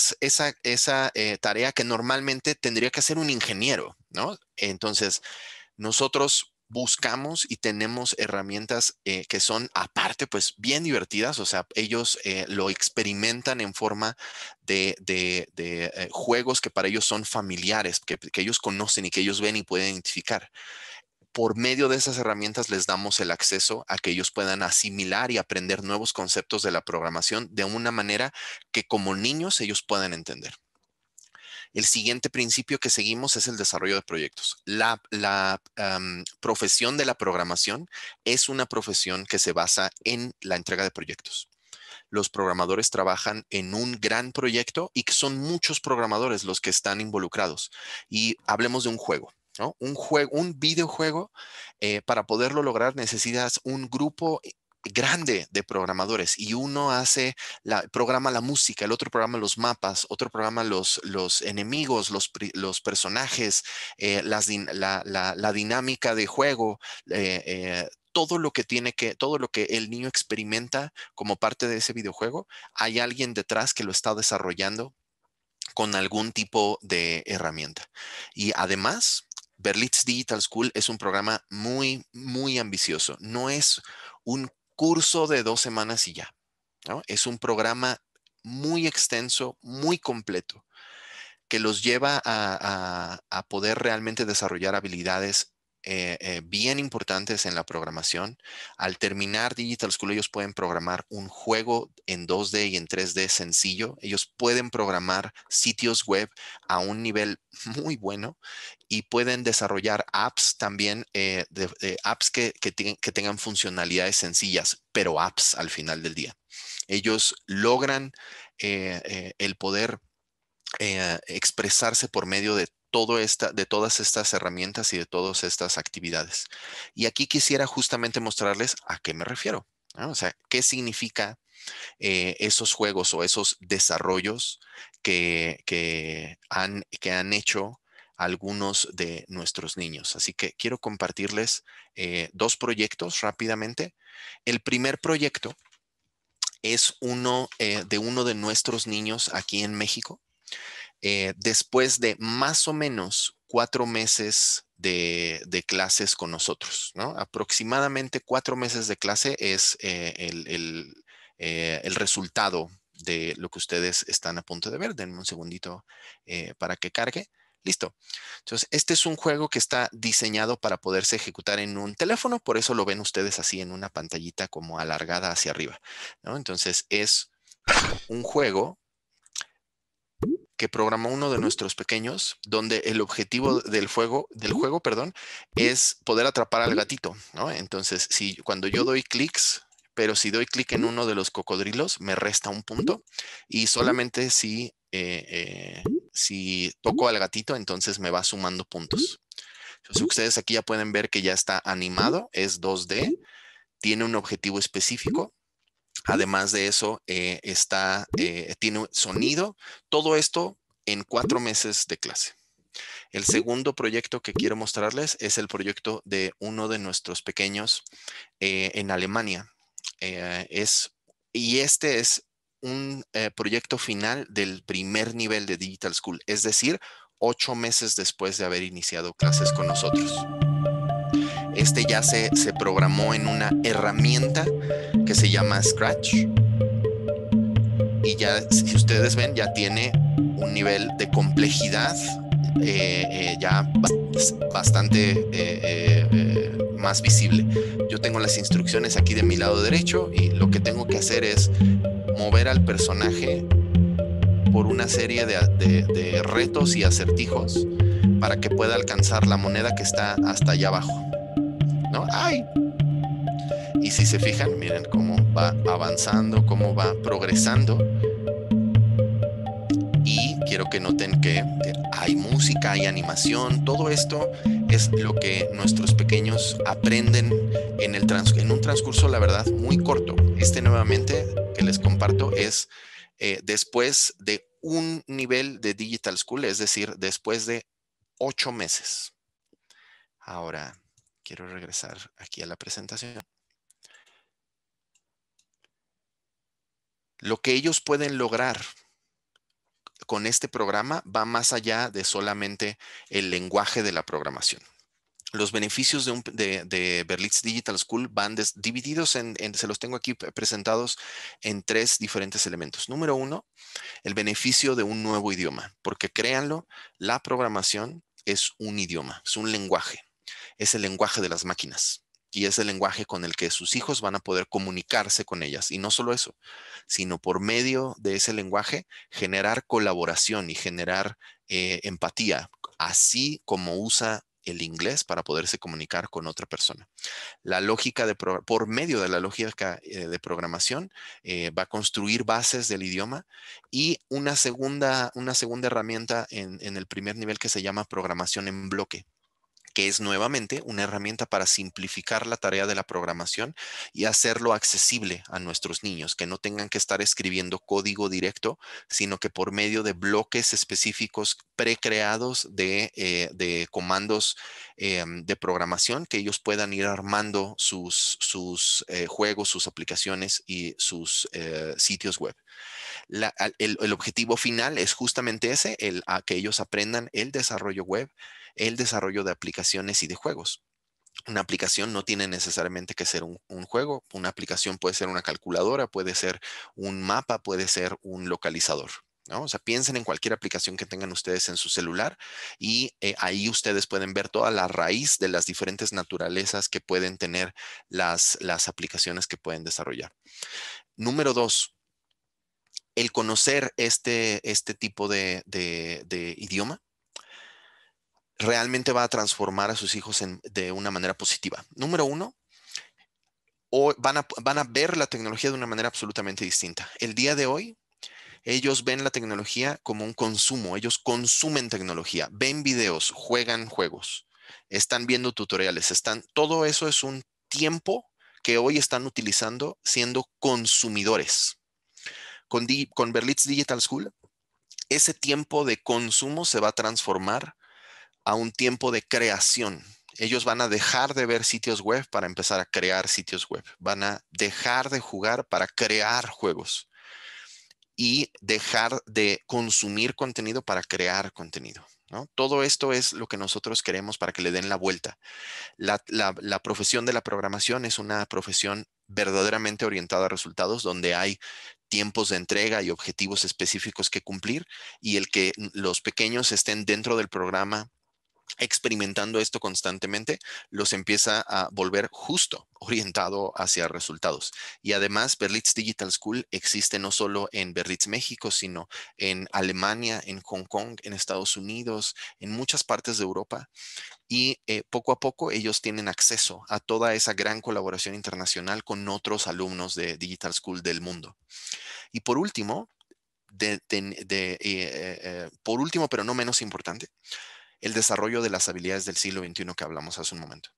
A: tarea que normalmente tendría que hacer un ingeniero, ¿no? Entonces, nosotros buscamos y tenemos herramientas eh, que son aparte, pues bien divertidas, o sea, ellos eh, lo experimentan en forma de, eh, juegos que para ellos son familiares, que, que ellos conocen y que ellos ven y pueden identificar por medio de esas herramientas les damos el acceso a que ellos puedan asimilar y aprender nuevos conceptos de la programación de una manera que como niños ellos puedan entender. El siguiente principio que seguimos es el desarrollo de proyectos. La, profesión de la programación es una profesión que se basa en la entrega de proyectos los programadores trabajan en un gran proyecto y que son muchos programadores los que están involucrados. Y hablemos de un juego. Un, juego, un videojuego, eh, para poderlo lograr necesitas un grupo grande de programadores y uno hace la, programa la música, el otro programa los mapas, otro programa los, los enemigos, los, personajes, eh, la, dinámica de juego, eh, eh, todo lo que tiene que, todo lo que el niño experimenta como parte de ese videojuego, hay alguien detrás que lo está desarrollando con algún tipo de herramienta. Y además, Berlitz Digital School es un programa muy, muy ambicioso. No es un curso de dos semanas y ya. Es un programa muy extenso, muy completo, que los lleva a, a poder realmente desarrollar habilidades eh, eh, bien importantes en la programación. Al terminar Digital School, ellos pueden programar un juego en 2D y en 3D sencillo. Ellos pueden programar sitios web a un nivel [LAUGHS] muy bueno y pueden desarrollar apps también, eh, apps que tengan funcionalidades sencillas, pero apps al final del día. Ellos logran el poder expresarse por medio de de todas estas herramientas y de todas estas actividades. Y aquí quisiera justamente mostrarles a qué me refiero. O sea, qué significa eh, esos juegos o esos desarrollos que, han, que han hecho algunos de nuestros niños. Así que quiero compartirles eh, dos proyectos rápidamente. El primer proyecto es uno eh, de uno de nuestros niños aquí en México. Eh, después de más o menos cuatro meses de, clases con nosotros, ¿no? Aproximadamente cuatro meses de clase es eh, eh, el, resultado de lo que ustedes están a punto de ver. Denme un segundito para que cargue. Listo. Entonces, este es un juego que está diseñado para poderse ejecutar en un teléfono, por eso lo ven ustedes así en una pantallita como alargada hacia arriba, ¿no? Entonces, es un juego que programó uno de nuestros pequeños, donde el objetivo del fuego, del juego, perdón, es poder atrapar al gatito, Entonces, si cuando yo doy clics, pero si doy clic en uno de los cocodrilos, me resta un punto y solamente si, eh, eh, si toco al gatito, entonces me va sumando puntos. Entonces, ustedes aquí ya pueden ver que ya está animado, es 2D, tiene un objetivo específico Además de eso, eh, está, eh, tiene sonido. Todo esto en cuatro meses de clase. El segundo proyecto que quiero mostrarles es el proyecto de uno de nuestros pequeños eh, en Alemania. y este es un proyecto final del primer nivel de Digital School, es decir, ocho meses después de haber iniciado clases con nosotros este ya se, programó en una herramienta que se llama Scratch. Y ya, si ustedes ven, ya tiene un nivel de complejidad eh, eh, ya bastante eh, más visible. Yo tengo las instrucciones aquí de mi lado derecho y lo que tengo que hacer es mover al personaje por una serie de retos y acertijos para que pueda alcanzar la moneda que está hasta allá abajo. ¡Ay! Y si se fijan, miren cómo va avanzando, cómo va progresando. Y quiero que noten que hay música, hay animación, todo esto es lo que nuestros pequeños aprenden en, el en un transcurso, la verdad, muy corto. Este nuevamente que les comparto es eh, después de un nivel de Digital School, es decir, después de ocho meses. Ahora, Quiero regresar aquí a la presentación. Lo que ellos pueden lograr con este programa va más allá de solamente el lenguaje de la programación. Los beneficios de, Berlitz Digital School van divididos en, se los tengo aquí presentados en tres diferentes elementos. Número uno, el beneficio de un nuevo idioma, porque créanlo, la programación es un idioma, es un lenguaje es el lenguaje de las máquinas y es el lenguaje con el que sus hijos van a poder comunicarse con ellas. Y no solo eso, sino por medio de ese lenguaje generar colaboración y generar eh, empatía, así como usa el inglés para poderse comunicar con otra persona. La lógica de por medio de la lógica eh, de programación eh, va a construir bases del idioma y una segunda, una segunda herramienta en el primer nivel que se llama programación en bloque que es nuevamente una herramienta para simplificar la tarea de la programación y hacerlo accesible a nuestros niños, que no tengan que estar escribiendo código directo, sino que por medio de bloques específicos precreados de, eh, de comandos em, de programación, que ellos puedan ir armando sus, sus eh, juegos, sus aplicaciones y sus eh, sitios web. el, objetivo final es justamente ese, el, que ellos aprendan el desarrollo web el desarrollo de aplicaciones y de juegos. Una aplicación no tiene necesariamente que ser un, juego, una aplicación puede ser una calculadora, puede ser un mapa, puede ser un localizador. ¿no? O sea, piensen en cualquier aplicación que tengan ustedes en su celular y eh, ahí ustedes pueden ver toda la raíz de las diferentes naturalezas que pueden tener las, las aplicaciones que pueden desarrollar. Número dos, el conocer este, este tipo de, de idioma realmente va a transformar a sus hijos de una manera positiva. Número uno, o van, a, van a ver la tecnología de una manera absolutamente distinta. El día de hoy, ellos ven la tecnología como un consumo, ellos consumen tecnología, ven videos, juegan juegos, están viendo tutoriales, están, todo eso es un tiempo que hoy están utilizando siendo consumidores. Con, con Berlitz Digital School, ese tiempo de consumo se va a transformar a un tiempo de creación. Ellos van a dejar de ver sitios web para empezar a crear sitios web. Van a dejar de jugar para crear juegos y dejar de consumir contenido para crear contenido. ¿no? Todo esto es lo que nosotros queremos para que le den la vuelta. La, la, profesión de la programación es una profesión verdaderamente orientada a resultados, donde hay tiempos de entrega y objetivos específicos que cumplir, y el que los pequeños estén dentro del programa experimentando esto constantemente, los empieza a volver justo, [LAUGHS] orientado hacia resultados. Y además, Berlitz Digital School existe no solo en Berlitz, México, sino en Alemania, en Hong Kong, en Estados Unidos, en muchas partes de Europa. Y eh, poco a poco ellos tienen acceso a toda esa gran colaboración internacional con otros alumnos de Digital School del mundo. Y por último, eh, eh, por último, pero no menos importante, el desarrollo de las habilidades del siglo XXI que hablamos hace un momento.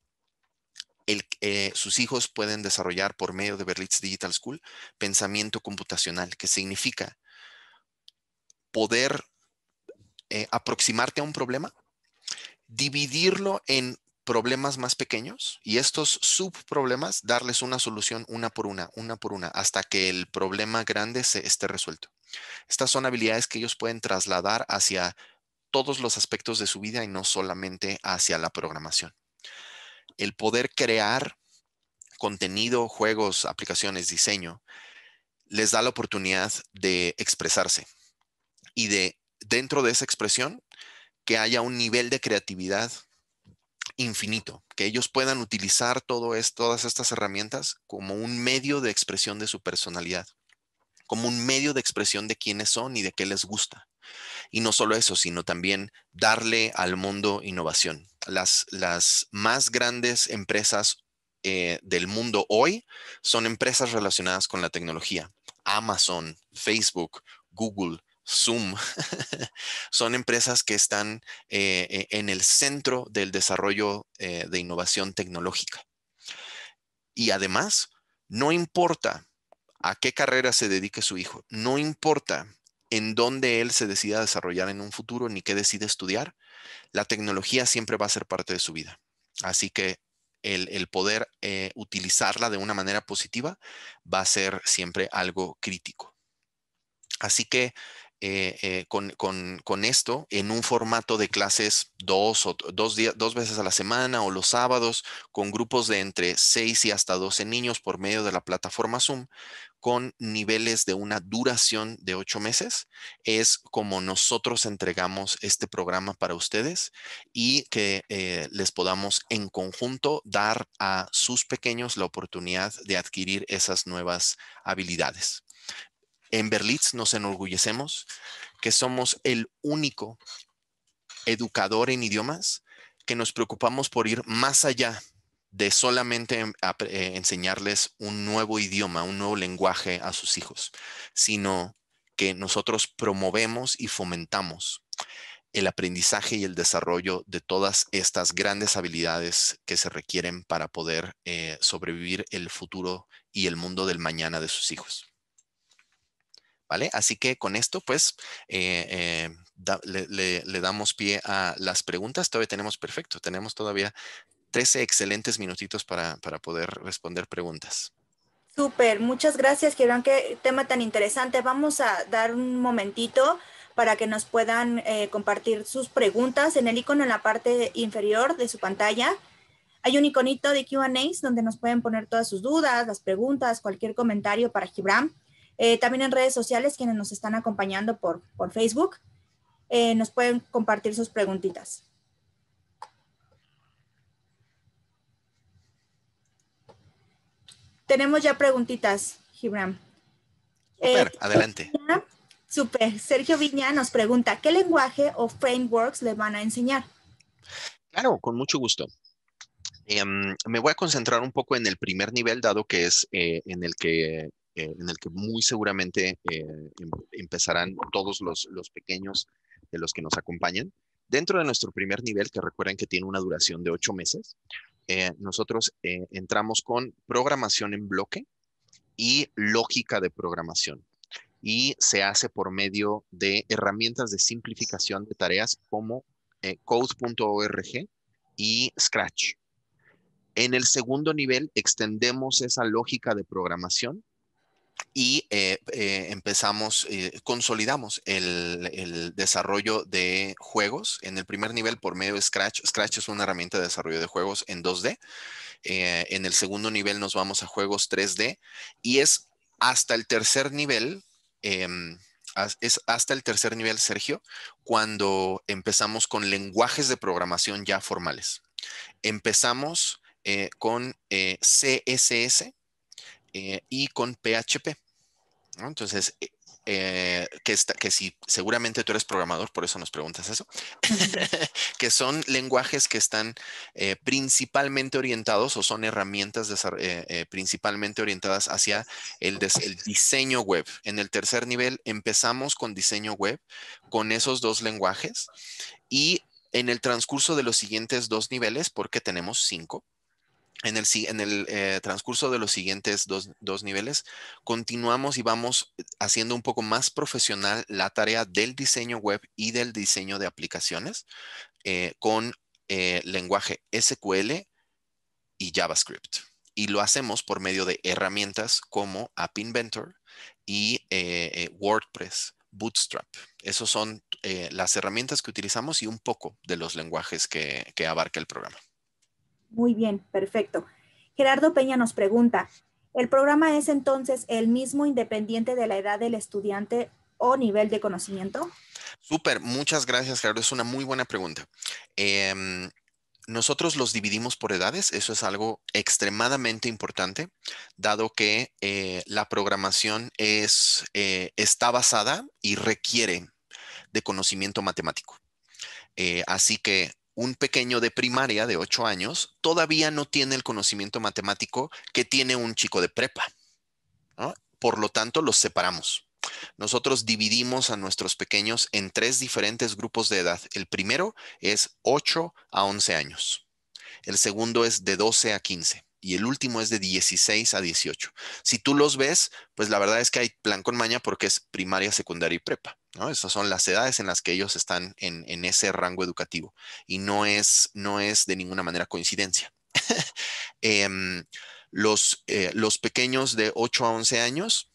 A: Eh, sus hijos pueden desarrollar por medio de Berlitz Digital School pensamiento computacional, que significa poder eh, aproximarte a un problema, dividirlo en problemas más pequeños y estos subproblemas darles una solución una por una, una por una, hasta que el problema grande se esté resuelto. Estas son habilidades que ellos pueden trasladar hacia todos los aspectos de su vida y no solamente hacia la programación. El poder crear contenido, juegos, aplicaciones, diseño, les da la oportunidad de expresarse y de, dentro de esa expresión, que haya un nivel de creatividad infinito, que ellos puedan utilizar todo esto, todas estas herramientas como un medio de expresión de su personalidad, como un medio de expresión de quiénes son y de qué les gusta. Y no solo eso, sino también darle al mundo innovación. Las, más grandes empresas eh, del mundo hoy son empresas relacionadas con la tecnología. Amazon, Facebook, Google, Zoom, [LAUGHS] son empresas que están eh, e, en el centro del desarrollo eh, de innovación tecnológica. Y además, no importa a qué carrera se dedique su hijo, no importa en dónde él se decida desarrollar en un futuro ni qué decide estudiar, la tecnología siempre va a ser parte de su vida. Así que el, poder eh, utilizarla de una manera positiva va a ser siempre algo crítico. Así que eh, eh, con, esto en un formato de clases dos, o dos, veces a la semana o los sábados con grupos de entre 6 y hasta 12 niños por medio de la plataforma Zoom con niveles de una duración de ocho meses. Es como nosotros entregamos este programa para ustedes y que eh, les podamos en conjunto dar a sus pequeños la oportunidad de adquirir esas nuevas habilidades. En Berlitz nos enorgullecemos que somos el único educador en idiomas que nos preocupamos por ir más allá de solamente em, eh, enseñarles un nuevo idioma, un nuevo lenguaje a sus hijos, sino que nosotros promovemos y fomentamos el aprendizaje y el desarrollo de todas estas grandes habilidades que se requieren para poder eh, sobrevivir el futuro y el mundo del mañana de sus hijos. ¿vale? Así que con esto, pues, eh, eh, le, damos pie a las preguntas. Todavía tenemos, perfecto, tenemos todavía 13 excelentes minutitos para, poder responder preguntas.
C: Súper, muchas gracias, Jibran qué tema tan interesante. Vamos a dar un momentito para que nos puedan eh, compartir sus preguntas en el icono en la parte inferior de su pantalla. Hay un iconito de Q&A donde nos pueden poner todas sus dudas, las preguntas, cualquier comentario para Gibram. Eh, también en redes sociales, quienes nos están acompañando por, por Facebook, eh, nos pueden compartir sus preguntitas. Tenemos ya preguntitas, Hiram. Super, eh, adelante. super. Sergio Viña nos pregunta, ¿qué lenguaje o frameworks le van a enseñar?
A: Claro, con mucho gusto. Em, me voy a concentrar un poco en el primer nivel, dado que es en el que eh, en el que muy seguramente eh, em, empezarán todos los, los, pequeños de los que nos acompañan. Dentro de nuestro primer nivel, que recuerden que tiene una duración de ocho meses, eh, nosotros entramos con programación en bloque y lógica de programación. Y se hace por medio de herramientas de simplificación de tareas como code.org y Scratch. En el segundo nivel, extendemos esa lógica de programación y eh, eh, empezamos, eh, consolidamos el, el, desarrollo de juegos en el primer nivel por medio de Scratch. Scratch es una herramienta de desarrollo de juegos en 2D. en el segundo nivel nos vamos a juegos 3D y es hasta el tercer nivel, em, es hasta el tercer nivel, Sergio, cuando empezamos con lenguajes de programación ya formales. Empezamos con CSS eh, y con PHP. Entonces, eh, eh, que, que si seguramente tú eres programador, por eso nos preguntas eso, [LAUGHS] que son lenguajes que están principalmente orientados o son herramientas principalmente orientadas hacia el, diseño web. En el tercer nivel empezamos con diseño web, con esos dos lenguajes y en el transcurso de los siguientes dos niveles, porque tenemos cinco, en el, eh, transcurso de los siguientes dos, niveles, continuamos y vamos eh, haciendo un poco más profesional la tarea del diseño web y del diseño de aplicaciones eh, con lenguaje SQL y JavaScript. Y lo hacemos por medio de herramientas como App Inventor y WordPress, Bootstrap. Esas son las herramientas que utilizamos y un poco de los lenguajes que abarca el programa.
C: Muy bien, perfecto. Gerardo Peña nos pregunta, ¿el programa es entonces el mismo independiente de la edad del estudiante o nivel de conocimiento?
A: Súper, muchas gracias Gerardo, es una muy buena pregunta. Em, nosotros los dividimos por edades, eso es algo extremadamente importante, dado que eh, la programación es, eh, está basada y requiere de conocimiento matemático. Eh, así que un pequeño de primaria de 8 años todavía no tiene el conocimiento matemático que tiene un chico de prepa. Por lo tanto, los separamos. Nosotros dividimos a nuestros pequeños en tres diferentes grupos de edad. El primero es 8 a 11 años. El segundo es de 12 a 15 y el último es de 16 a 18. Si tú los ves, pues la verdad es que hay plan con maña porque es primaria, secundaria y prepa. Esas son las edades en las que ellos están en, ese rango educativo y no es, no es de ninguna manera coincidencia. [LAUGHS] Em, los, eh, los pequeños de 8 a 11 años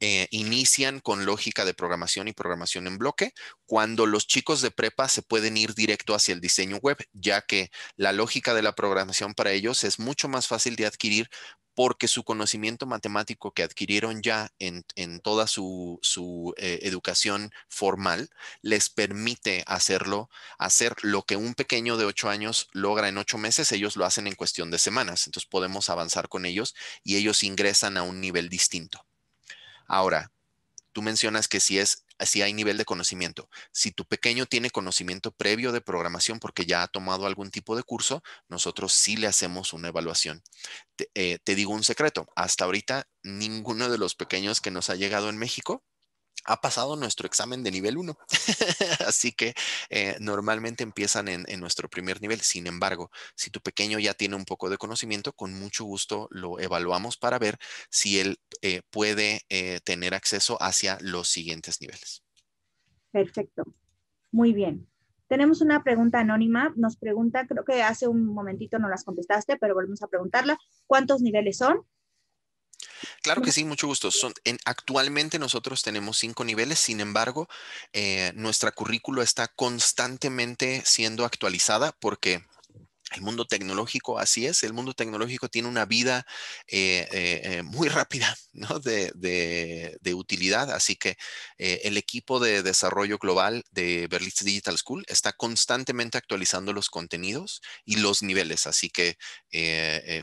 A: eh, inician con lógica de programación y programación en bloque, cuando los chicos de prepa se pueden ir directo hacia el diseño web, ya que la lógica de la programación para ellos es mucho más fácil de adquirir porque su conocimiento matemático que adquirieron ya en, toda su, eh, educación formal les permite hacerlo, hacer lo que un pequeño de 8 años logra en ocho meses, ellos lo hacen en cuestión de semanas. Entonces podemos avanzar con ellos y ellos ingresan a un nivel distinto. Ahora, tú mencionas que si es si hay nivel de conocimiento. Si tu pequeño tiene conocimiento previo de programación porque ya ha tomado algún tipo de curso, nosotros sí le hacemos una evaluación. Te, eh, te digo un secreto, hasta ahorita ninguno de los pequeños que nos ha llegado en México ha pasado nuestro examen de nivel 1. [LAUGHS] Así que eh, normalmente empiezan en, nuestro primer nivel. Sin embargo, si tu pequeño ya tiene un poco de conocimiento, con mucho gusto lo evaluamos para ver si él eh, puede eh, tener acceso hacia los siguientes niveles.
C: Perfecto. Muy bien. Tenemos una pregunta anónima. Nos pregunta, creo que hace un momentito no las contestaste, pero volvemos a preguntarla. ¿Cuántos niveles son?
A: Claro que sí, mucho gusto. actualmente nosotros tenemos cinco niveles, sin embargo, eh, nuestra currícula está constantemente siendo actualizada porque el mundo tecnológico, así es, el mundo tecnológico tiene una vida eh, eh, eh, muy [LAUGHS] rápida de, utilidad, así que el equipo de desarrollo global de Berlitz Digital School está constantemente actualizando los contenidos y los niveles, así que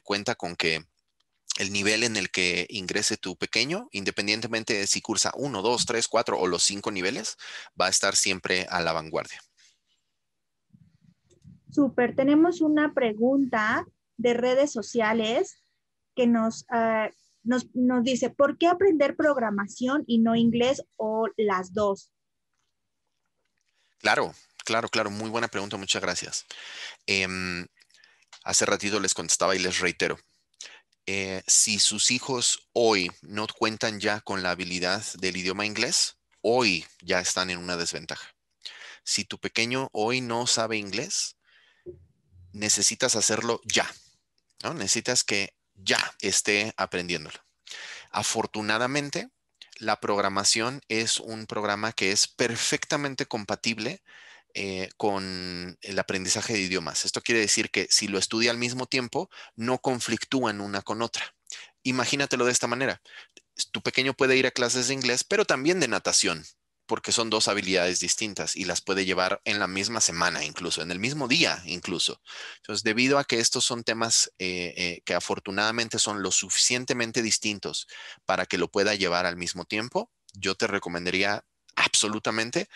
A: cuenta con que el nivel en el que ingrese tu pequeño, independientemente de si cursa 1, 2, 3, 4 o los cinco niveles, va a estar siempre a la vanguardia.
C: Super, tenemos una pregunta de redes sociales que ah, nos, nos, dice, ¿por qué aprender programación y no inglés o las dos?
A: Claro, claro, claro, muy buena pregunta, muchas gracias. Em, hace ratito les contestaba y les reitero, eh, si sus hijos hoy no cuentan ya con la habilidad del idioma inglés, hoy ya están en una desventaja. Si tu pequeño hoy no sabe inglés, necesitas hacerlo ya. Necesitas que ya esté aprendiéndolo. Afortunadamente, la programación es un programa que es perfectamente compatible eh, con el aprendizaje de idiomas. Esto quiere decir que si lo estudia al mismo tiempo, no conflictúan una con otra. Imagínatelo de esta manera. Tu pequeño puede ir a clases de inglés, pero también de natación, porque son dos habilidades distintas y las puede llevar en la misma semana incluso, en el mismo día incluso. Entonces, debido a que estos son temas eh, eh, que afortunadamente son lo suficientemente distintos para que lo pueda llevar al mismo tiempo, yo te recomendaría absolutamente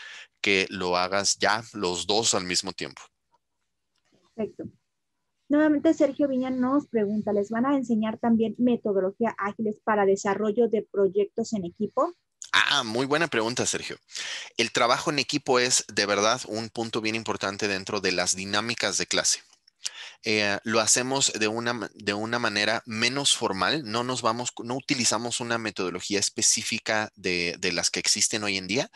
A: que lo hagas ya los dos al mismo tiempo.
C: Perfecto. Nuevamente Sergio Viña nos pregunta, ¿les van a enseñar también metodología ágiles para desarrollo de proyectos en equipo?
A: Ah, muy buena pregunta, Sergio. El trabajo en equipo es de verdad un punto bien importante dentro de las dinámicas de clase. Eh, lo hacemos de una, manera menos formal, no vamos, no utilizamos una metodología específica de, las que existen hoy en día,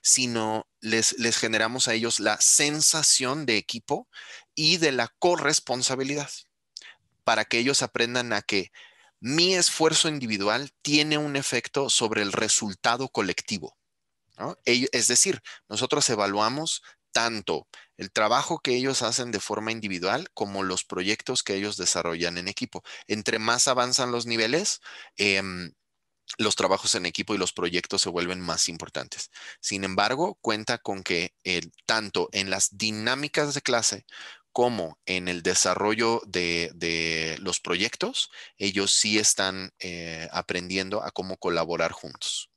A: sino les, les generamos a ellos la sensación de equipo y de la corresponsabilidad para que ellos aprendan a que mi esfuerzo individual tiene un efecto sobre el resultado colectivo. Es decir, nosotros evaluamos tanto el trabajo que ellos hacen de forma individual como los proyectos que ellos desarrollan en equipo. Entre más avanzan los niveles, em, los trabajos en equipo y los proyectos se vuelven más importantes. Sin embargo, cuenta con que tanto en las dinámicas de clase como en el desarrollo de, los proyectos, ellos sí están eh, aprendiendo a cómo colaborar juntos.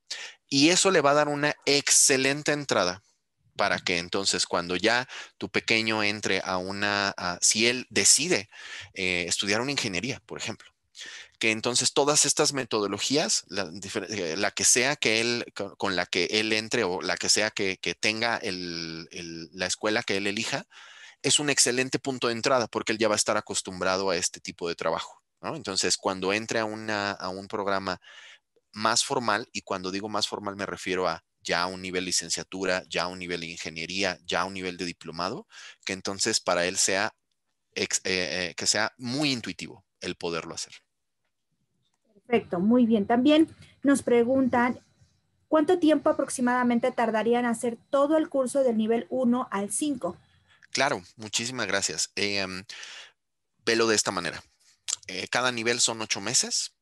A: Y eso le va a dar una excelente entrada para que entonces cuando ya tu pequeño entre a una, si él decide eh, estudiar una ingeniería, por ejemplo, que entonces todas estas metodologías, la, eh, que sea que él, con la que él entre o la que sea que, tenga el, la escuela que él elija, es un excelente punto de entrada porque él ya va a estar acostumbrado a este tipo de trabajo. Entonces, cuando entre a, una, a un programa más formal, y cuando digo más formal me refiero a ya un nivel licenciatura, ya un nivel de ingeniería, ya un nivel de diplomado, que entonces para él sea, eh, eh, que sea muy intuitivo el poderlo hacer.
C: Perfecto, muy bien. También nos preguntan, ¿cuánto tiempo aproximadamente tardarían en hacer todo el curso del nivel 1 al 5?
A: Claro, muchísimas gracias. Em, velo de esta manera. Eh, cada nivel son ocho meses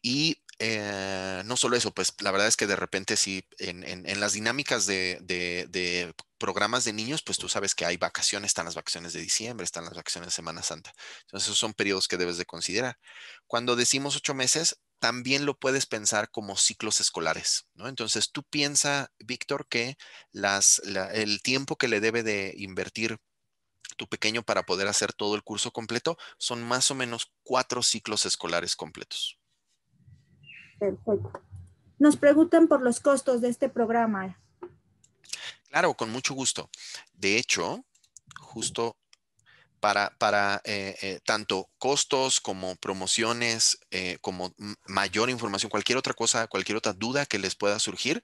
A: y eh, no solo eso, pues la verdad es que de repente sí, en, las dinámicas de, programas de niños, pues tú sabes que hay vacaciones, están las vacaciones de diciembre, están las vacaciones de Semana Santa. Entonces, esos son periodos que debes de considerar. Cuando decimos ocho meses, también lo puedes pensar como ciclos escolares, ¿no? Entonces, tú piensa, Víctor, que las, el tiempo que le debe de invertir tu pequeño para poder hacer todo el curso completo son más o menos cuatro ciclos escolares completos.
C: Perfecto. Nos preguntan por los costos de este programa.
A: Claro, con mucho gusto. De hecho, justo para, para eh, eh, tanto costos como promociones, eh, como mayor información, cualquier otra cosa, cualquier otra duda que les pueda surgir,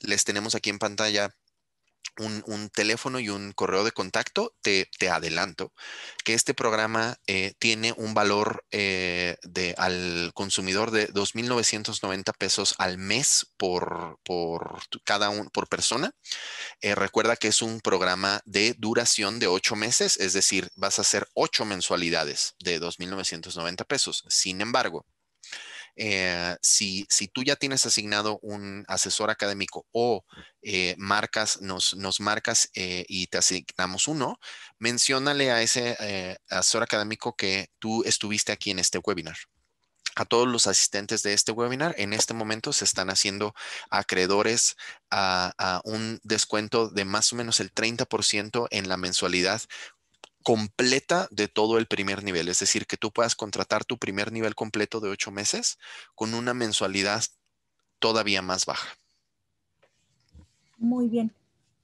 A: les tenemos aquí en pantalla un, teléfono y un correo de contacto, te, adelanto que este programa eh, tiene un valor eh, de, al consumidor de 2.990 pesos al mes por, cada un, por persona. Eh, recuerda que es un programa de duración de ocho meses, es decir, vas a hacer ocho mensualidades de 2.990 pesos. Sin embargo, eh, si, tú ya tienes asignado un asesor académico o eh, marcas, nos, marcas eh, y te asignamos uno, menciónale a ese asesor académico que tú estuviste aquí en este webinar a todos los asistentes de este webinar. En este momento se están haciendo acreedores a, a un descuento de más o menos el 30% en la mensualidad completa de todo el primer nivel, es decir, que tú puedas contratar tu primer nivel completo de ocho meses con una mensualidad todavía más baja.
C: Muy bien.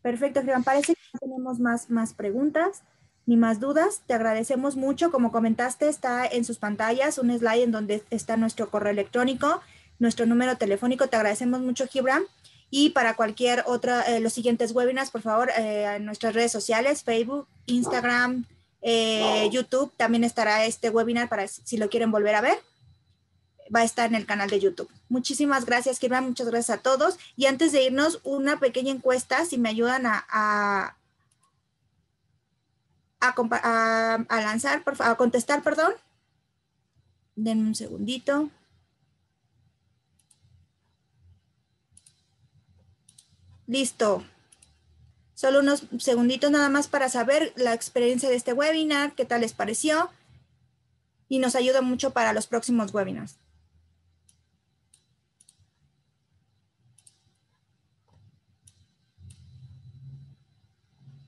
C: Perfecto, Gibran, Parece que no tenemos más, más preguntas ni más dudas. Te agradecemos mucho. Como comentaste, está en sus pantallas un slide en donde está nuestro correo electrónico, nuestro número telefónico. Te agradecemos mucho, Gibran. Y para cualquier otra, eh, los siguientes webinars, por favor, en eh, nuestras redes sociales, Facebook, Instagram, eh, YouTube, también estará este webinar para si lo quieren volver a ver. Va a estar en el canal de YouTube. Muchísimas gracias, Kirma. Muchas gracias a todos. Y antes de irnos, una pequeña encuesta, si me ayudan a, a, a, lanzar, por, a contestar, perdón. den un segundito. Listo. Solo unos segunditos nada más para saber la experiencia de este webinar, qué tal les pareció y nos ayuda mucho para los próximos webinars.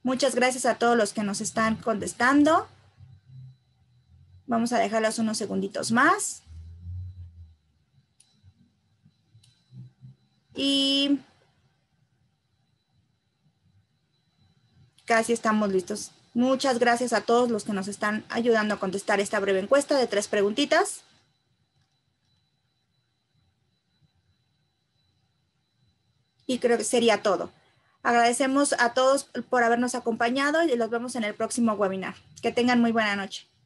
C: Muchas gracias a todos los que nos están contestando. Vamos a dejarlos unos segunditos más. Y casi estamos listos. Muchas gracias a todos los que nos están ayudando a contestar esta breve encuesta de tres preguntitas. Y creo que sería todo. Agradecemos a todos por habernos acompañado y los vemos en el próximo webinar. Que tengan muy buena noche.